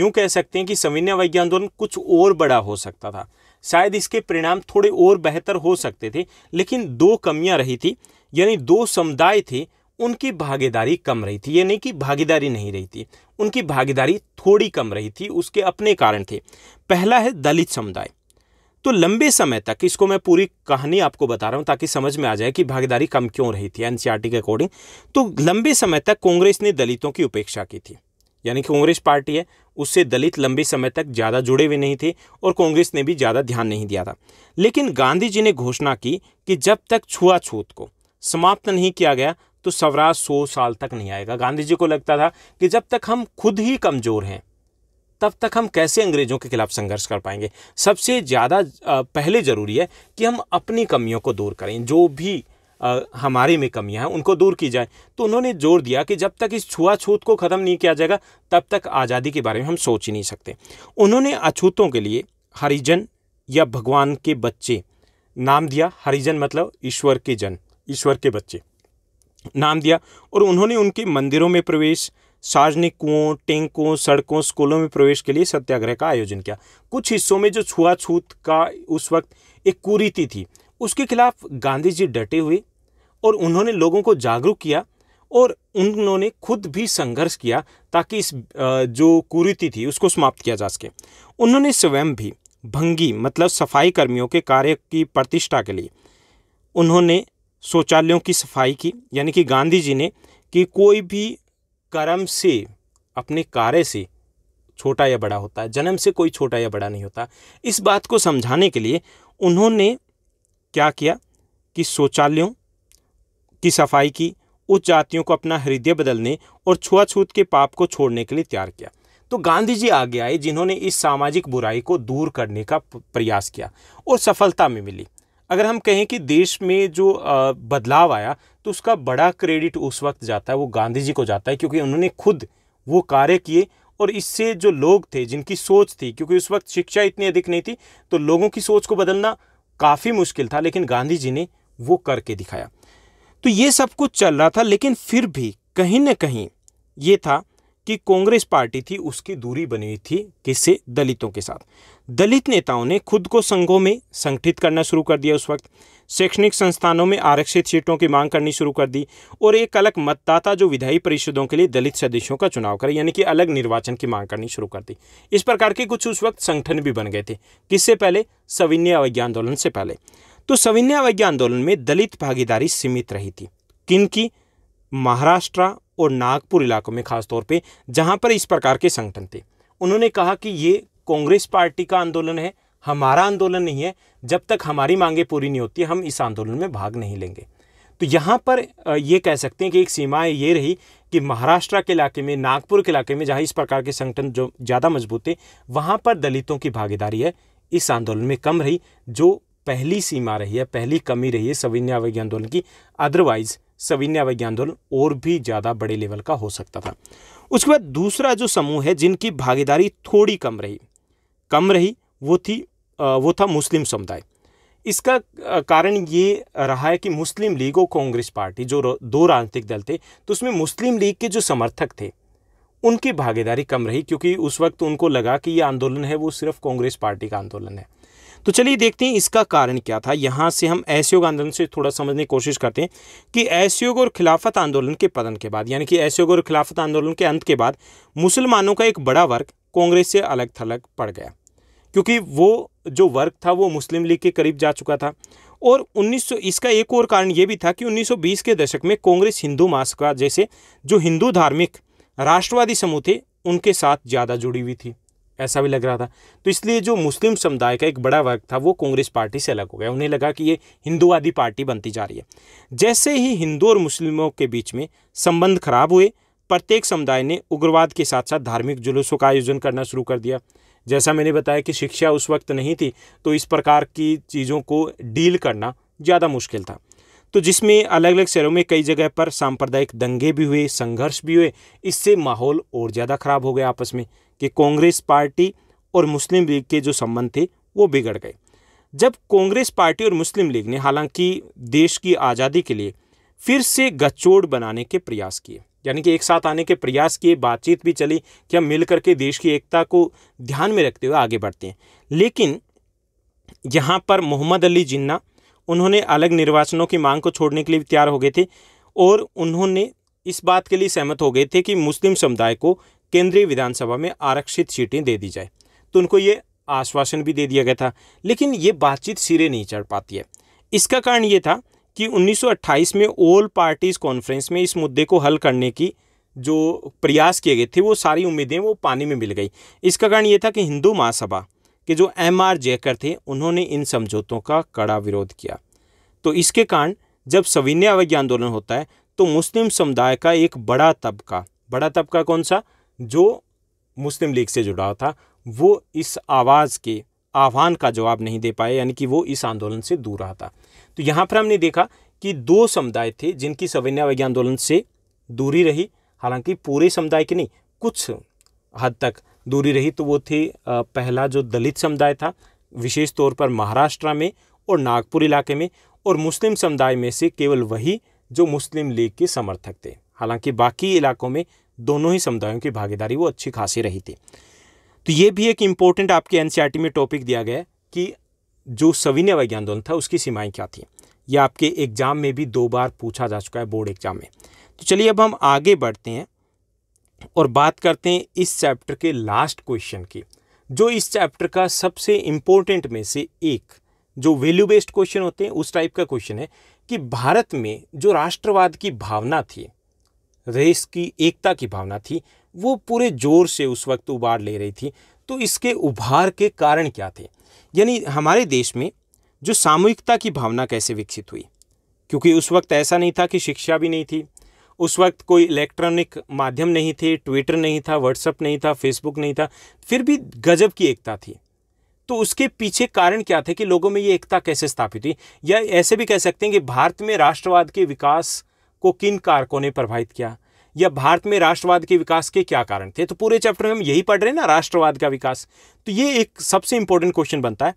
यूं कह सकते हैं कि सविन्य अवज्ञा आंदोलन कुछ और बड़ा हो सकता था शायद इसके परिणाम थोड़े और बेहतर हो सकते थे लेकिन दो कमियां रही थी यानी दो समुदाय थे उनकी भागीदारी कम रही थी ये नहीं कि भागीदारी नहीं रही थी उनकी भागीदारी थोड़ी कम रही थी उसके अपने कारण थे पहला है दलित समुदाय तो लंबे समय तक इसको मैं पूरी कहानी आपको बता रहा हूँ ताकि समझ में आ जाए कि भागीदारी कम क्यों रही थी एनसीआरटी के अकॉर्डिंग तो लंबे समय तक कांग्रेस ने दलितों की उपेक्षा की थी यानी कि कांग्रेस पार्टी है उससे दलित लंबे समय तक ज़्यादा जुड़े हुए नहीं थे और कांग्रेस ने भी ज़्यादा ध्यान नहीं दिया था लेकिन गांधी जी ने घोषणा की कि जब तक छुआछूत को समाप्त नहीं किया गया तो स्वराज सौ साल तक नहीं आएगा गांधी जी को लगता था कि जब तक हम खुद ही कमज़ोर हैं तब तक हम कैसे अंग्रेज़ों के खिलाफ संघर्ष कर पाएंगे सबसे ज़्यादा पहले ज़रूरी है कि हम अपनी कमियों को दूर करें जो भी हमारे में कमियां हैं उनको दूर की जाए तो उन्होंने जोर दिया कि जब तक इस छुआछूत को ख़त्म नहीं किया जाएगा तब तक आज़ादी के बारे में हम सोच ही नहीं सकते उन्होंने अछूतों के लिए हरिजन या भगवान के बच्चे नाम दिया हरिजन मतलब ईश्वर के जन ईश्वर के बच्चे नाम दिया और उन्होंने उनके मंदिरों में प्रवेश सार्वजनिक कुओं टेंकों सड़कों स्कूलों में प्रवेश के लिए सत्याग्रह का आयोजन किया कुछ हिस्सों में जो छुआछूत का उस वक्त एक कुरीति थी उसके खिलाफ गांधी जी डटे हुए और उन्होंने लोगों को जागरूक किया और उन्होंने खुद भी संघर्ष किया ताकि इस जो कुरीति थी उसको समाप्त किया जा सके उन्होंने स्वयं भी भंगी मतलब सफाई कर्मियों के कार्य की प्रतिष्ठा के लिए उन्होंने शौचालयों की सफाई की यानी कि गांधी जी ने कि कोई भी कर्म से अपने कार्य से छोटा या बड़ा होता है जन्म से कोई छोटा या बड़ा नहीं होता इस बात को समझाने के लिए उन्होंने क्या किया कि शौचालयों की सफाई की उच्च जातियों को अपना हृदय बदलने और छुआछूत के पाप को छोड़ने के लिए तैयार किया तो गांधी जी आगे आए जिन्होंने इस सामाजिक बुराई को दूर करने का प्रयास किया और सफलता में मिली अगर हम कहें कि देश में जो बदलाव आया तो उसका बड़ा क्रेडिट उस वक्त जाता है वो गांधी जी को जाता है क्योंकि उन्होंने खुद वो कार्य किए और इससे जो लोग थे जिनकी सोच थी क्योंकि उस वक्त शिक्षा इतनी अधिक नहीं थी तो लोगों की सोच को बदलना काफ़ी मुश्किल था लेकिन गांधी जी ने वो करके दिखाया तो ये सब कुछ चल रहा था लेकिन फिर भी कहीं ना कहीं ये था कि कांग्रेस पार्टी थी उसकी दूरी बनी हुई थी किससे दलितों के साथ दलित नेताओं ने खुद को संघों में संगठित करना शुरू कर दिया उस वक्त शैक्षणिक संस्थानों में आरक्षित सीटों की मांग करनी शुरू कर दी और एक अलग मतदाता जो विधायी परिषदों के लिए दलित सदस्यों का चुनाव करे यानी कि अलग निर्वाचन की मांग करनी शुरू कर दी इस प्रकार के कुछ उस वक्त संगठन भी बन गए थे किससे पहले सविन्य अवज्ञ आंदोलन से पहले तो सविन्य अवज्ञ आंदोलन में दलित भागीदारी सीमित रही थी किन की महाराष्ट्र और नागपुर इलाकों में खासतौर पे जहाँ पर इस प्रकार के संगठन थे उन्होंने कहा कि ये कांग्रेस पार्टी का आंदोलन है हमारा आंदोलन नहीं है जब तक हमारी मांगें पूरी नहीं होती हम इस आंदोलन में भाग नहीं लेंगे तो यहाँ पर ये कह सकते हैं कि एक सीमाएँ ये रही कि महाराष्ट्र के इलाके में नागपुर के इलाके में जहाँ इस प्रकार के संगठन जो ज़्यादा मजबूत थे वहाँ पर दलितों की भागीदारी है इस आंदोलन में कम रही जो पहली सीमा रही है पहली कमी रही है सविन्यावज्ञ आंदोलन की अदरवाइज सविन्या वैज्ञान आंदोलन और भी ज़्यादा बड़े लेवल का हो सकता था उसके बाद दूसरा जो समूह है जिनकी भागीदारी थोड़ी कम रही कम रही वो थी वो था मुस्लिम समुदाय इसका कारण ये रहा है कि मुस्लिम लीग और कांग्रेस पार्टी जो दो राजनीतिक दल थे तो उसमें मुस्लिम लीग के जो समर्थक थे उनकी भागीदारी कम रही क्योंकि उस वक्त उनको लगा कि ये आंदोलन है वो सिर्फ कांग्रेस पार्टी का आंदोलन है तो चलिए देखते हैं इसका कारण क्या था यहाँ से हम असहयोग आंदोलन से थोड़ा समझने की कोशिश करते हैं कि असहयोग और खिलाफत आंदोलन के पतन के बाद यानी कि असहयोग और खिलाफत आंदोलन के अंत के बाद मुसलमानों का एक बड़ा वर्ग कांग्रेस से अलग थलग पड़ गया क्योंकि वो जो वर्ग था वो मुस्लिम लीग के करीब जा चुका था और 1900 इसका एक और कारण ये भी था कि 1920 के दशक में कांग्रेस हिंदू का जैसे जो हिंदू धार्मिक राष्ट्रवादी समूह थे उनके साथ ज़्यादा जुड़ी हुई थी ऐसा भी लग रहा था तो इसलिए जो मुस्लिम समुदाय का एक बड़ा वर्ग था वो कांग्रेस पार्टी से अलग हो गया उन्हें लगा कि ये हिंदूवादी पार्टी बनती जा रही है जैसे ही हिंदू और मुस्लिमों के बीच में संबंध खराब हुए प्रत्येक समुदाय ने उग्रवाद के साथ साथ धार्मिक जुलूसों का आयोजन करना शुरू कर दिया जैसा मैंने बताया कि शिक्षा उस वक्त नहीं थी तो इस प्रकार की चीज़ों को डील करना ज़्यादा मुश्किल था तो जिसमें अलग अलग शहरों में कई जगह पर सांप्रदायिक दंगे भी हुए संघर्ष भी हुए इससे माहौल और ज़्यादा खराब हो गया आपस में कि कांग्रेस पार्टी और मुस्लिम लीग के जो संबंध थे वो बिगड़ गए जब कांग्रेस पार्टी और मुस्लिम लीग ने हालांकि देश की आज़ादी के लिए फिर से गचोड़ बनाने के प्रयास किए यानी कि एक साथ आने के प्रयास किए बातचीत भी चली कि हम मिल करके देश की एकता को ध्यान में रखते हुए आगे बढ़ते हैं लेकिन यहाँ पर मोहम्मद अली जिन्ना उन्होंने अलग निर्वाचनों की मांग को छोड़ने के लिए तैयार हो गए थे और उन्होंने इस बात के लिए सहमत हो गए थे कि मुस्लिम समुदाय को केंद्रीय विधानसभा में आरक्षित सीटें दे दी जाए तो उनको ये आश्वासन भी दे दिया गया था लेकिन ये बातचीत सिरे नहीं चढ़ पाती है इसका कारण ये था कि 1928 में ऑल पार्टीज़ कॉन्फ्रेंस में इस मुद्दे को हल करने की जो प्रयास किए गए थे वो सारी उम्मीदें वो पानी में मिल गई इसका कारण ये था कि हिंदू महासभा के जो एम आर जयकर थे उन्होंने इन समझौतों का कड़ा विरोध किया तो इसके कारण जब सविनय अवज्ञा आंदोलन होता है तो मुस्लिम समुदाय का एक बड़ा तबका बड़ा तबका कौन सा जो मुस्लिम लीग से जुड़ा था वो इस आवाज़ के आह्वान का जवाब नहीं दे पाए यानी कि वो इस आंदोलन से दूर रहा था तो यहाँ पर हमने देखा कि दो समुदाय थे जिनकी सविन्या वैज्ञान आंदोलन से दूरी रही हालांकि पूरे समुदाय की नहीं कुछ हद तक दूरी रही तो वो थे पहला जो दलित समुदाय था विशेष तौर पर महाराष्ट्र में और नागपुर इलाके में और मुस्लिम समुदाय में से केवल वही जो मुस्लिम लीग के समर्थक थे हालांकि बाकी इलाकों में दोनों ही समुदायों की भागीदारी वो अच्छी खासी रही थी तो ये भी एक इम्पोर्टेंट आपके एन e में टॉपिक दिया गया कि जो सविनय वैज्ञान आंदोलन था उसकी सीमाएँ क्या थी ये आपके एग्ज़ाम में भी दो बार पूछा जा चुका है बोर्ड एग्ज़ाम में तो चलिए अब हम आगे बढ़ते हैं और बात करते हैं इस चैप्टर के लास्ट क्वेश्चन की जो इस चैप्टर का सबसे इम्पोर्टेंट में से एक जो वैल्यू बेस्ड क्वेश्चन होते हैं उस टाइप का क्वेश्चन है कि भारत में जो राष्ट्रवाद की भावना थी रेस की एकता की भावना थी वो पूरे जोर से उस वक्त उबार ले रही थी तो इसके उभार के कारण क्या थे यानी हमारे देश में जो सामूहिकता की भावना कैसे विकसित हुई क्योंकि उस वक्त ऐसा नहीं था कि शिक्षा भी नहीं थी उस वक्त कोई इलेक्ट्रॉनिक माध्यम नहीं थे ट्विटर नहीं था व्हाट्सअप नहीं था फेसबुक नहीं था फिर भी गजब की एकता थी तो उसके पीछे कारण क्या थे कि लोगों में ये एकता कैसे स्थापित हुई या ऐसे भी कह सकते हैं कि भारत में राष्ट्रवाद के विकास को किन कारकों ने प्रभावित किया या भारत में राष्ट्रवाद के विकास के क्या कारण थे तो पूरे चैप्टर में हम यही पढ़ रहे हैं ना राष्ट्रवाद का विकास तो ये एक सबसे इंपॉर्टेंट क्वेश्चन बनता है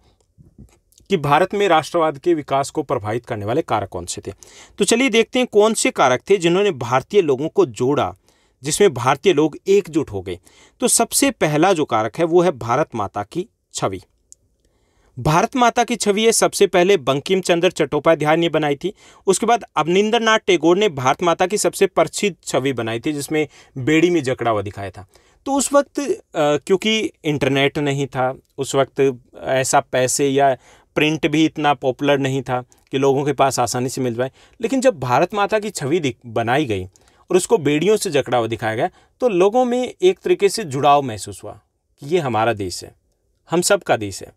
कि भारत में राष्ट्रवाद के विकास को प्रभावित करने वाले कारक कौन से थे तो चलिए देखते हैं कौन से कारक थे जिन्होंने भारतीय लोगों को जोड़ा जिसमें भारतीय लोग एकजुट हो गए तो सबसे पहला जो कारक है वो है भारत माता की छवि भारत माता की छवि ये सबसे पहले बंकिम चंद्र चट्टोपाध्याय ने बनाई थी उसके बाद अवनिंद्र नाथ टैगोर ने भारत माता की सबसे प्रसिद्ध छवि बनाई थी जिसमें बेड़ी में जकड़ा हुआ दिखाया था तो उस वक्त क्योंकि इंटरनेट नहीं था उस वक्त ऐसा पैसे या प्रिंट भी इतना पॉपुलर नहीं था कि लोगों के पास आसानी से मिल जाए लेकिन जब भारत माता की छवि बनाई गई और उसको बेड़ियों से जकड़ा हुआ दिखाया गया तो लोगों में एक तरीके से जुड़ाव महसूस हुआ कि ये हमारा देश है हम सब का देश है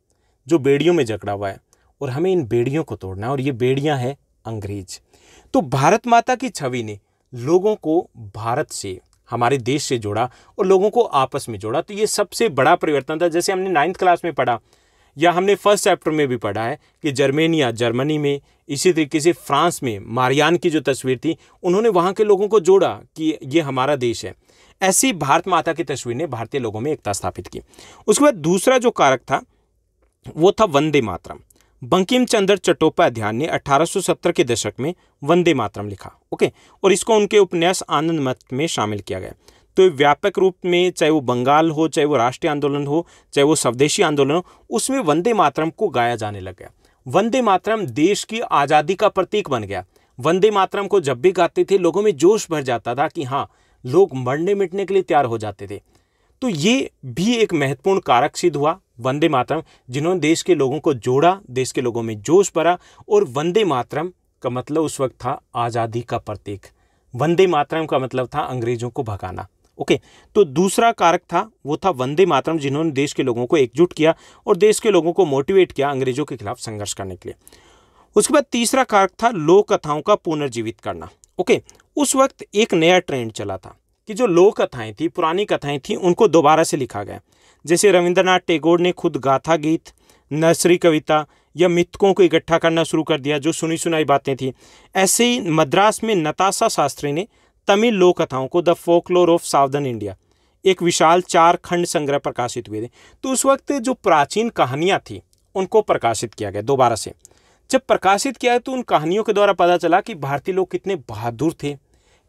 जो बेड़ियों में जकड़ा हुआ है और हमें इन बेड़ियों को तोड़ना है और ये बेड़ियाँ हैं अंग्रेज तो भारत माता की छवि ने लोगों को भारत से हमारे देश से जोड़ा और लोगों को आपस में जोड़ा तो ये सबसे बड़ा परिवर्तन था जैसे हमने नाइन्थ क्लास में पढ़ा या हमने फर्स्ट चैप्टर में भी पढ़ा है कि जर्मेनिया जर्मनी में इसी तरीके से फ्रांस में मारियान की जो तस्वीर थी उन्होंने वहाँ के लोगों को जोड़ा कि ये हमारा देश है ऐसी भारत माता की तस्वीर ने भारतीय लोगों में एकता स्थापित की उसके बाद दूसरा जो कारक था वो था वंदे मातरम बंकिम चंद्र चट्टोपाध्याय ने 1870 के दशक में वंदे मातरम लिखा ओके और इसको उनके उपन्यास आनंद मत में शामिल किया गया तो व्यापक रूप में चाहे वो बंगाल हो चाहे वो राष्ट्रीय आंदोलन हो चाहे वो स्वदेशी आंदोलन हो उसमें वंदे मातरम को गाया जाने लग गया वंदे मातरम देश की आज़ादी का प्रतीक बन गया वंदे मातरम को जब भी गाते थे लोगों में जोश भर जाता था कि हाँ लोग मरने मिटने के लिए तैयार हो जाते थे तो ये भी एक महत्वपूर्ण कारक सिद्ध हुआ वंदे मातरम जिन्होंने देश के लोगों को जोड़ा देश के लोगों में जोश भरा और वंदे मातरम का मतलब उस वक्त था आज़ादी का प्रतीक वंदे मातरम का मतलब था अंग्रेजों को भगाना ओके तो दूसरा कारक था वो था वंदे मातरम जिन्होंने देश के लोगों को एकजुट किया और देश के लोगों को मोटिवेट किया अंग्रेजों के खिलाफ संघर्ष करने के लिए उसके बाद तीसरा कारक था लोक कथाओं का पुनर्जीवित करना ओके उस वक्त एक नया ट्रेंड चला था कि जो लोक कथाएँ थी पुरानी कथाएँ थी उनको दोबारा से लिखा गया जैसे रविंद्रनाथ टैगोर ने खुद गाथा गीत नर्सरी कविता या मिथकों को इकट्ठा करना शुरू कर दिया जो सुनी सुनाई बातें थी ऐसे ही मद्रास में नताशा शास्त्री ने तमिल लोक कथाओं को the folklore of southern India एक विशाल चार खंड संग्रह प्रकाशित हुए थे तो उस वक्त जो प्राचीन कहानियाँ थी उनको प्रकाशित किया गया दोबारा से जब प्रकाशित किया तो उन कहानियों के द्वारा पता चला कि भारतीय लोग कितने बहादुर थे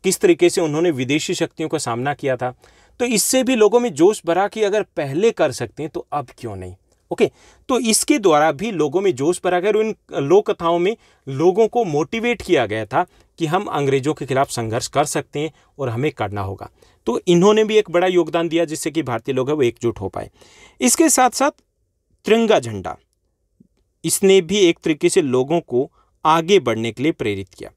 किस तरीके से उन्होंने विदेशी शक्तियों का सामना किया था तो इससे भी लोगों में जोश भरा कि अगर पहले कर सकते हैं तो अब क्यों नहीं ओके okay, तो इसके द्वारा भी लोगों में जोश भरा गया और इन लोक कथाओं में लोगों को मोटिवेट किया गया था कि हम अंग्रेजों के खिलाफ संघर्ष कर सकते हैं और हमें करना होगा तो इन्होंने भी एक बड़ा योगदान दिया जिससे कि भारतीय लोग हैं वो एकजुट हो पाए इसके साथ साथ तिरंगा झंडा इसने भी एक तरीके से लोगों को आगे बढ़ने के लिए प्रेरित किया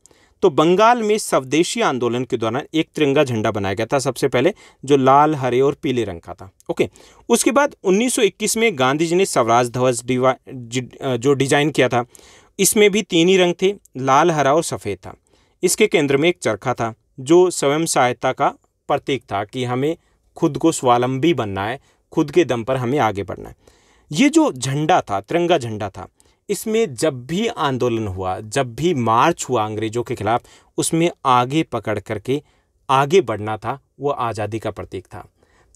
तो बंगाल में स्वदेशी आंदोलन के दौरान एक तिरंगा झंडा बनाया गया था सबसे पहले जो लाल हरे और पीले रंग का था ओके उसके बाद 1921 में गांधी जी ने स्वराज ध्वज जो डिजाइन किया था इसमें भी तीन ही रंग थे लाल हरा और सफ़ेद था इसके केंद्र में एक चरखा था जो स्वयं सहायता का प्रतीक था कि हमें खुद को स्वावलंबी बनना है खुद के दम पर हमें आगे बढ़ना है ये जो झंडा था तिरंगा झंडा था इसमें जब भी आंदोलन हुआ जब भी मार्च हुआ अंग्रेज़ों के खिलाफ उसमें आगे पकड़ करके आगे बढ़ना था वो आज़ादी का प्रतीक था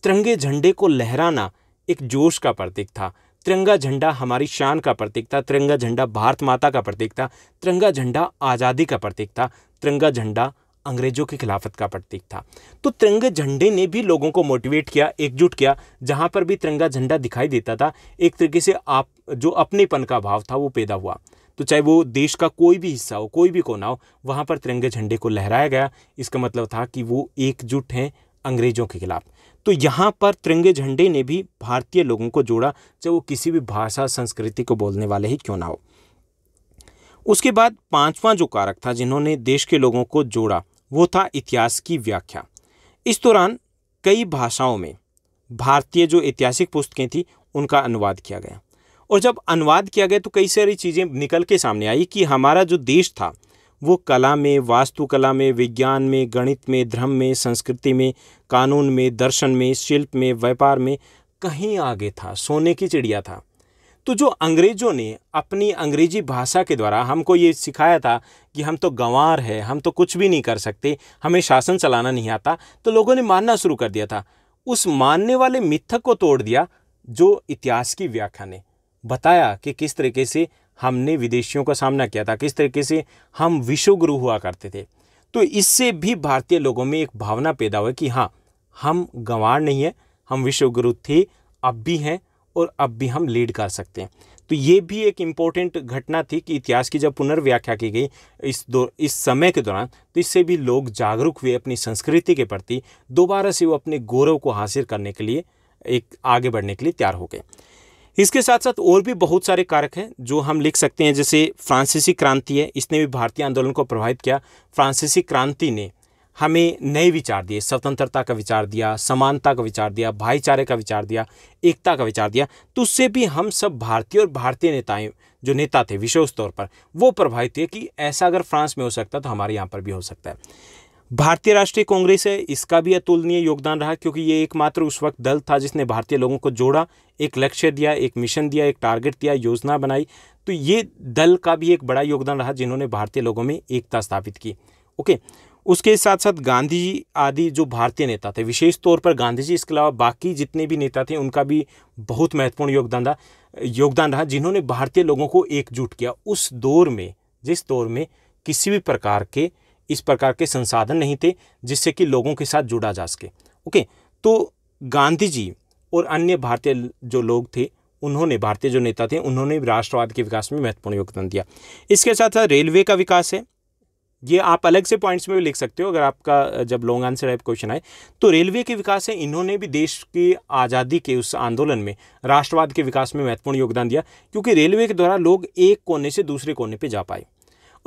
तिरंगे झंडे को लहराना एक जोश का प्रतीक था तिरंगा झंडा हमारी शान का प्रतीक था तिरंगा झंडा भारत माता का प्रतीक था तिरंगा झंडा आज़ादी का प्रतीक था तिरंगा झंडा अंग्रेजों की खिलाफत का प्रतीक था तो तिरंगे झंडे ने भी लोगों को मोटिवेट किया एकजुट किया जहाँ पर भी तिरंगा झंडा दिखाई देता था एक तरीके से आप जो अपनेपन का भाव था वो पैदा हुआ तो चाहे वो देश का कोई भी हिस्सा हो कोई भी कोना हो वहाँ पर तिरंगे झंडे को लहराया गया इसका मतलब था कि वो एकजुट हैं अंग्रेज़ों के खिलाफ तो यहाँ पर तिरंगे झंडे ने भी भारतीय लोगों को जोड़ा चाहे वो किसी भी भाषा संस्कृति को बोलने वाले ही क्यों ना हो उसके बाद पांचवा जो कारक था जिन्होंने देश के लोगों को जोड़ा वो था इतिहास की व्याख्या इस दौरान कई भाषाओं में भारतीय जो ऐतिहासिक पुस्तकें थी उनका अनुवाद किया गया और जब अनुवाद किया गया तो कई सारी चीज़ें निकल के सामने आई कि हमारा जो देश था वो कला में वास्तुकला में विज्ञान में गणित में धर्म में संस्कृति में कानून में दर्शन में शिल्प में व्यापार में कहीं आगे था सोने की चिड़िया था तो जो अंग्रेज़ों ने अपनी अंग्रेजी भाषा के द्वारा हमको ये सिखाया था कि हम तो गंवार है हम तो कुछ भी नहीं कर सकते हमें शासन चलाना नहीं आता तो लोगों ने मानना शुरू कर दिया था उस मानने वाले मिथक को तोड़ दिया जो इतिहास की व्याख्या ने बताया कि किस तरीके से हमने विदेशियों का सामना किया था किस तरीके से हम विश्वगुरु हुआ करते थे तो इससे भी भारतीय लोगों में एक भावना पैदा हुई कि हाँ हम गंवार नहीं है हम विश्वगुरु थे अब भी हैं और अब भी हम लीड कर सकते हैं तो ये भी एक इम्पोर्टेंट घटना थी कि इतिहास की जब पुनर्व्याख्या की गई इस दो इस समय के दौरान तो इससे भी लोग जागरूक हुए अपनी संस्कृति के प्रति दोबारा से वो अपने गौरव को हासिल करने के लिए एक आगे बढ़ने के लिए तैयार हो गए इसके साथ साथ और भी बहुत सारे कारक हैं जो हम लिख सकते हैं जैसे फ्रांसीसी क्रांति है इसने भी भारतीय आंदोलन को प्रभावित किया फ्रांसीसी क्रांति ने हमें नए विचार दिए स्वतंत्रता का विचार दिया समानता का विचार दिया भाईचारे का विचार दिया एकता का विचार दिया तो उससे भी हम सब भारतीय और भारतीय नेताएं जो नेता थे विशेष तौर पर वो प्रभावित थे कि ऐसा अगर फ्रांस में हो सकता तो हमारे यहाँ पर भी हो सकता है भारतीय राष्ट्रीय कांग्रेस है इसका भी अतुलनीय योगदान रहा क्योंकि ये एकमात्र उस वक्त दल था जिसने भारतीय लोगों को जोड़ा एक लक्ष्य दिया एक मिशन दिया एक टारगेट दिया योजना बनाई तो ये दल का भी एक बड़ा योगदान रहा जिन्होंने भारतीय लोगों में एकता स्थापित की ओके उसके साथ साथ गांधी जी आदि जो भारतीय नेता थे विशेष तौर पर गांधी जी इसके अलावा बाकी जितने भी नेता थे उनका भी बहुत महत्वपूर्ण योगदान रहा योगदान रहा जिन्होंने भारतीय लोगों को एकजुट किया उस दौर में जिस दौर में किसी भी प्रकार के इस प्रकार के संसाधन नहीं थे जिससे कि लोगों के साथ जुड़ा जा सके ओके तो गांधी जी और अन्य भारतीय जो लोग थे उन्होंने भारतीय जो नेता थे उन्होंने राष्ट्रवाद के विकास में महत्वपूर्ण योगदान दिया इसके साथ साथ रेलवे का विकास है ये आप अलग से पॉइंट्स में भी लिख सकते हो अगर आपका जब लॉन्ग आंसर टाइप क्वेश्चन आए तो रेलवे के विकास है इन्होंने भी देश की आज़ादी के उस आंदोलन में राष्ट्रवाद के विकास में महत्वपूर्ण योगदान दिया क्योंकि रेलवे के द्वारा लोग एक कोने से दूसरे कोने पर जा पाए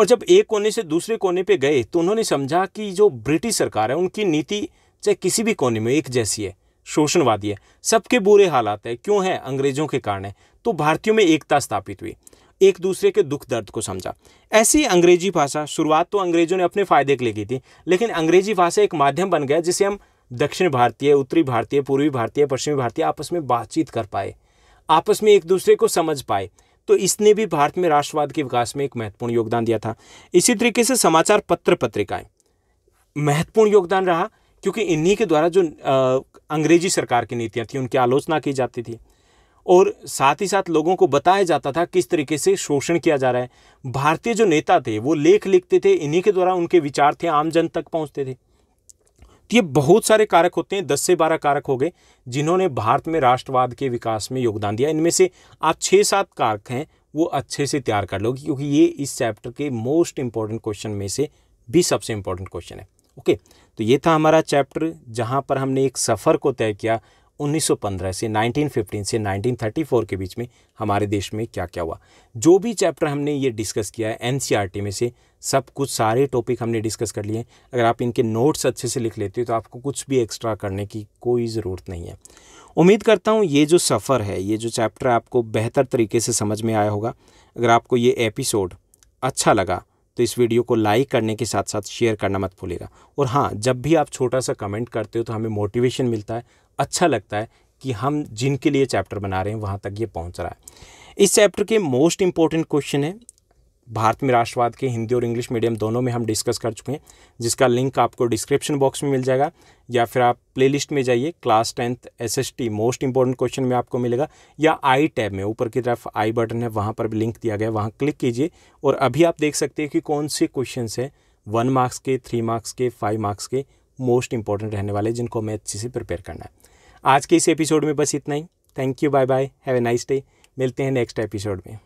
और जब एक कोने से दूसरे कोने पे गए तो उन्होंने समझा कि जो ब्रिटिश सरकार है उनकी नीति चाहे किसी भी कोने में एक जैसी है शोषणवादी है सबके बुरे हालात है क्यों है अंग्रेजों के कारण है तो भारतीयों में एकता स्थापित हुई एक दूसरे के दुख दर्द को समझा ऐसी अंग्रेजी भाषा शुरुआत तो अंग्रेजों ने अपने फायदे के लिए की थी लेकिन अंग्रेजी भाषा एक माध्यम बन गया जिसे हम दक्षिण भारतीय उत्तरी भारतीय पूर्वी भारतीय पश्चिमी भारतीय आपस में बातचीत कर पाए आपस में एक दूसरे को समझ पाए तो इसने भी भारत में राष्ट्रवाद के विकास में एक महत्वपूर्ण योगदान दिया था इसी तरीके से समाचार पत्र पत्रिकाएं महत्वपूर्ण योगदान रहा क्योंकि इन्हीं के द्वारा जो अंग्रेजी सरकार की नीतियाँ थी उनकी आलोचना की जाती थी और साथ ही साथ लोगों को बताया जाता था किस तरीके से शोषण किया जा रहा है भारतीय जो नेता थे वो लेख लिखते थे इन्हीं के द्वारा उनके विचार थे आम जन तक पहुँचते थे तो ये बहुत सारे कारक होते हैं दस से बारह कारक हो गए जिन्होंने भारत में राष्ट्रवाद के विकास में योगदान दिया इनमें से आप छः सात कारक हैं वो अच्छे से तैयार कर लोगे क्योंकि ये इस चैप्टर के मोस्ट इंपॉर्टेंट क्वेश्चन में से भी सबसे इंपॉर्टेंट क्वेश्चन है ओके तो ये था हमारा चैप्टर जहाँ पर हमने एक सफ़र को तय किया 1915 से 1915 से 1934 के बीच में हमारे देश में क्या क्या हुआ जो भी चैप्टर हमने ये डिस्कस किया है एन में से सब कुछ सारे टॉपिक हमने डिस्कस कर लिए हैं अगर आप इनके नोट्स अच्छे से लिख लेते हो तो आपको कुछ भी एक्स्ट्रा करने की कोई ज़रूरत नहीं है उम्मीद करता हूँ ये जो सफ़र है ये जो चैप्टर आपको बेहतर तरीके से समझ में आया होगा अगर आपको ये एपिसोड अच्छा लगा तो इस वीडियो को लाइक करने के साथ साथ शेयर करना मत भूलेगा और हाँ जब भी आप छोटा सा कमेंट करते हो तो हमें मोटिवेशन मिलता है अच्छा लगता है कि हम जिनके लिए चैप्टर बना रहे हैं वहाँ तक ये पहुँच रहा है इस चैप्टर के मोस्ट इंपॉर्टेंट क्वेश्चन है भारत में राष्ट्रवाद के हिंदी और इंग्लिश मीडियम दोनों में हम डिस्कस कर चुके हैं जिसका लिंक आपको डिस्क्रिप्शन बॉक्स में मिल जाएगा या फिर आप प्लेलिस्ट में जाइए class tenth SST most important question में आपको मिलेगा या आई टैब में ऊपर की तरफ आई बटन है वहाँ पर भी लिंक दिया गया वहाँ क्लिक कीजिए और अभी आप देख सकते हैं कि कौन से क्वेश्चन हैं वन मार्क्स के थ्री मार्क्स के फाइव मार्क्स के मोस्ट इंपॉर्टेंट रहने वाले जिनको हमें अच्छे से प्रिपेयर करना है आज के इस एपिसोड में बस इतना ही thank you bye bye have a nice day मिलते हैं नेक्स्ट एपिसोड में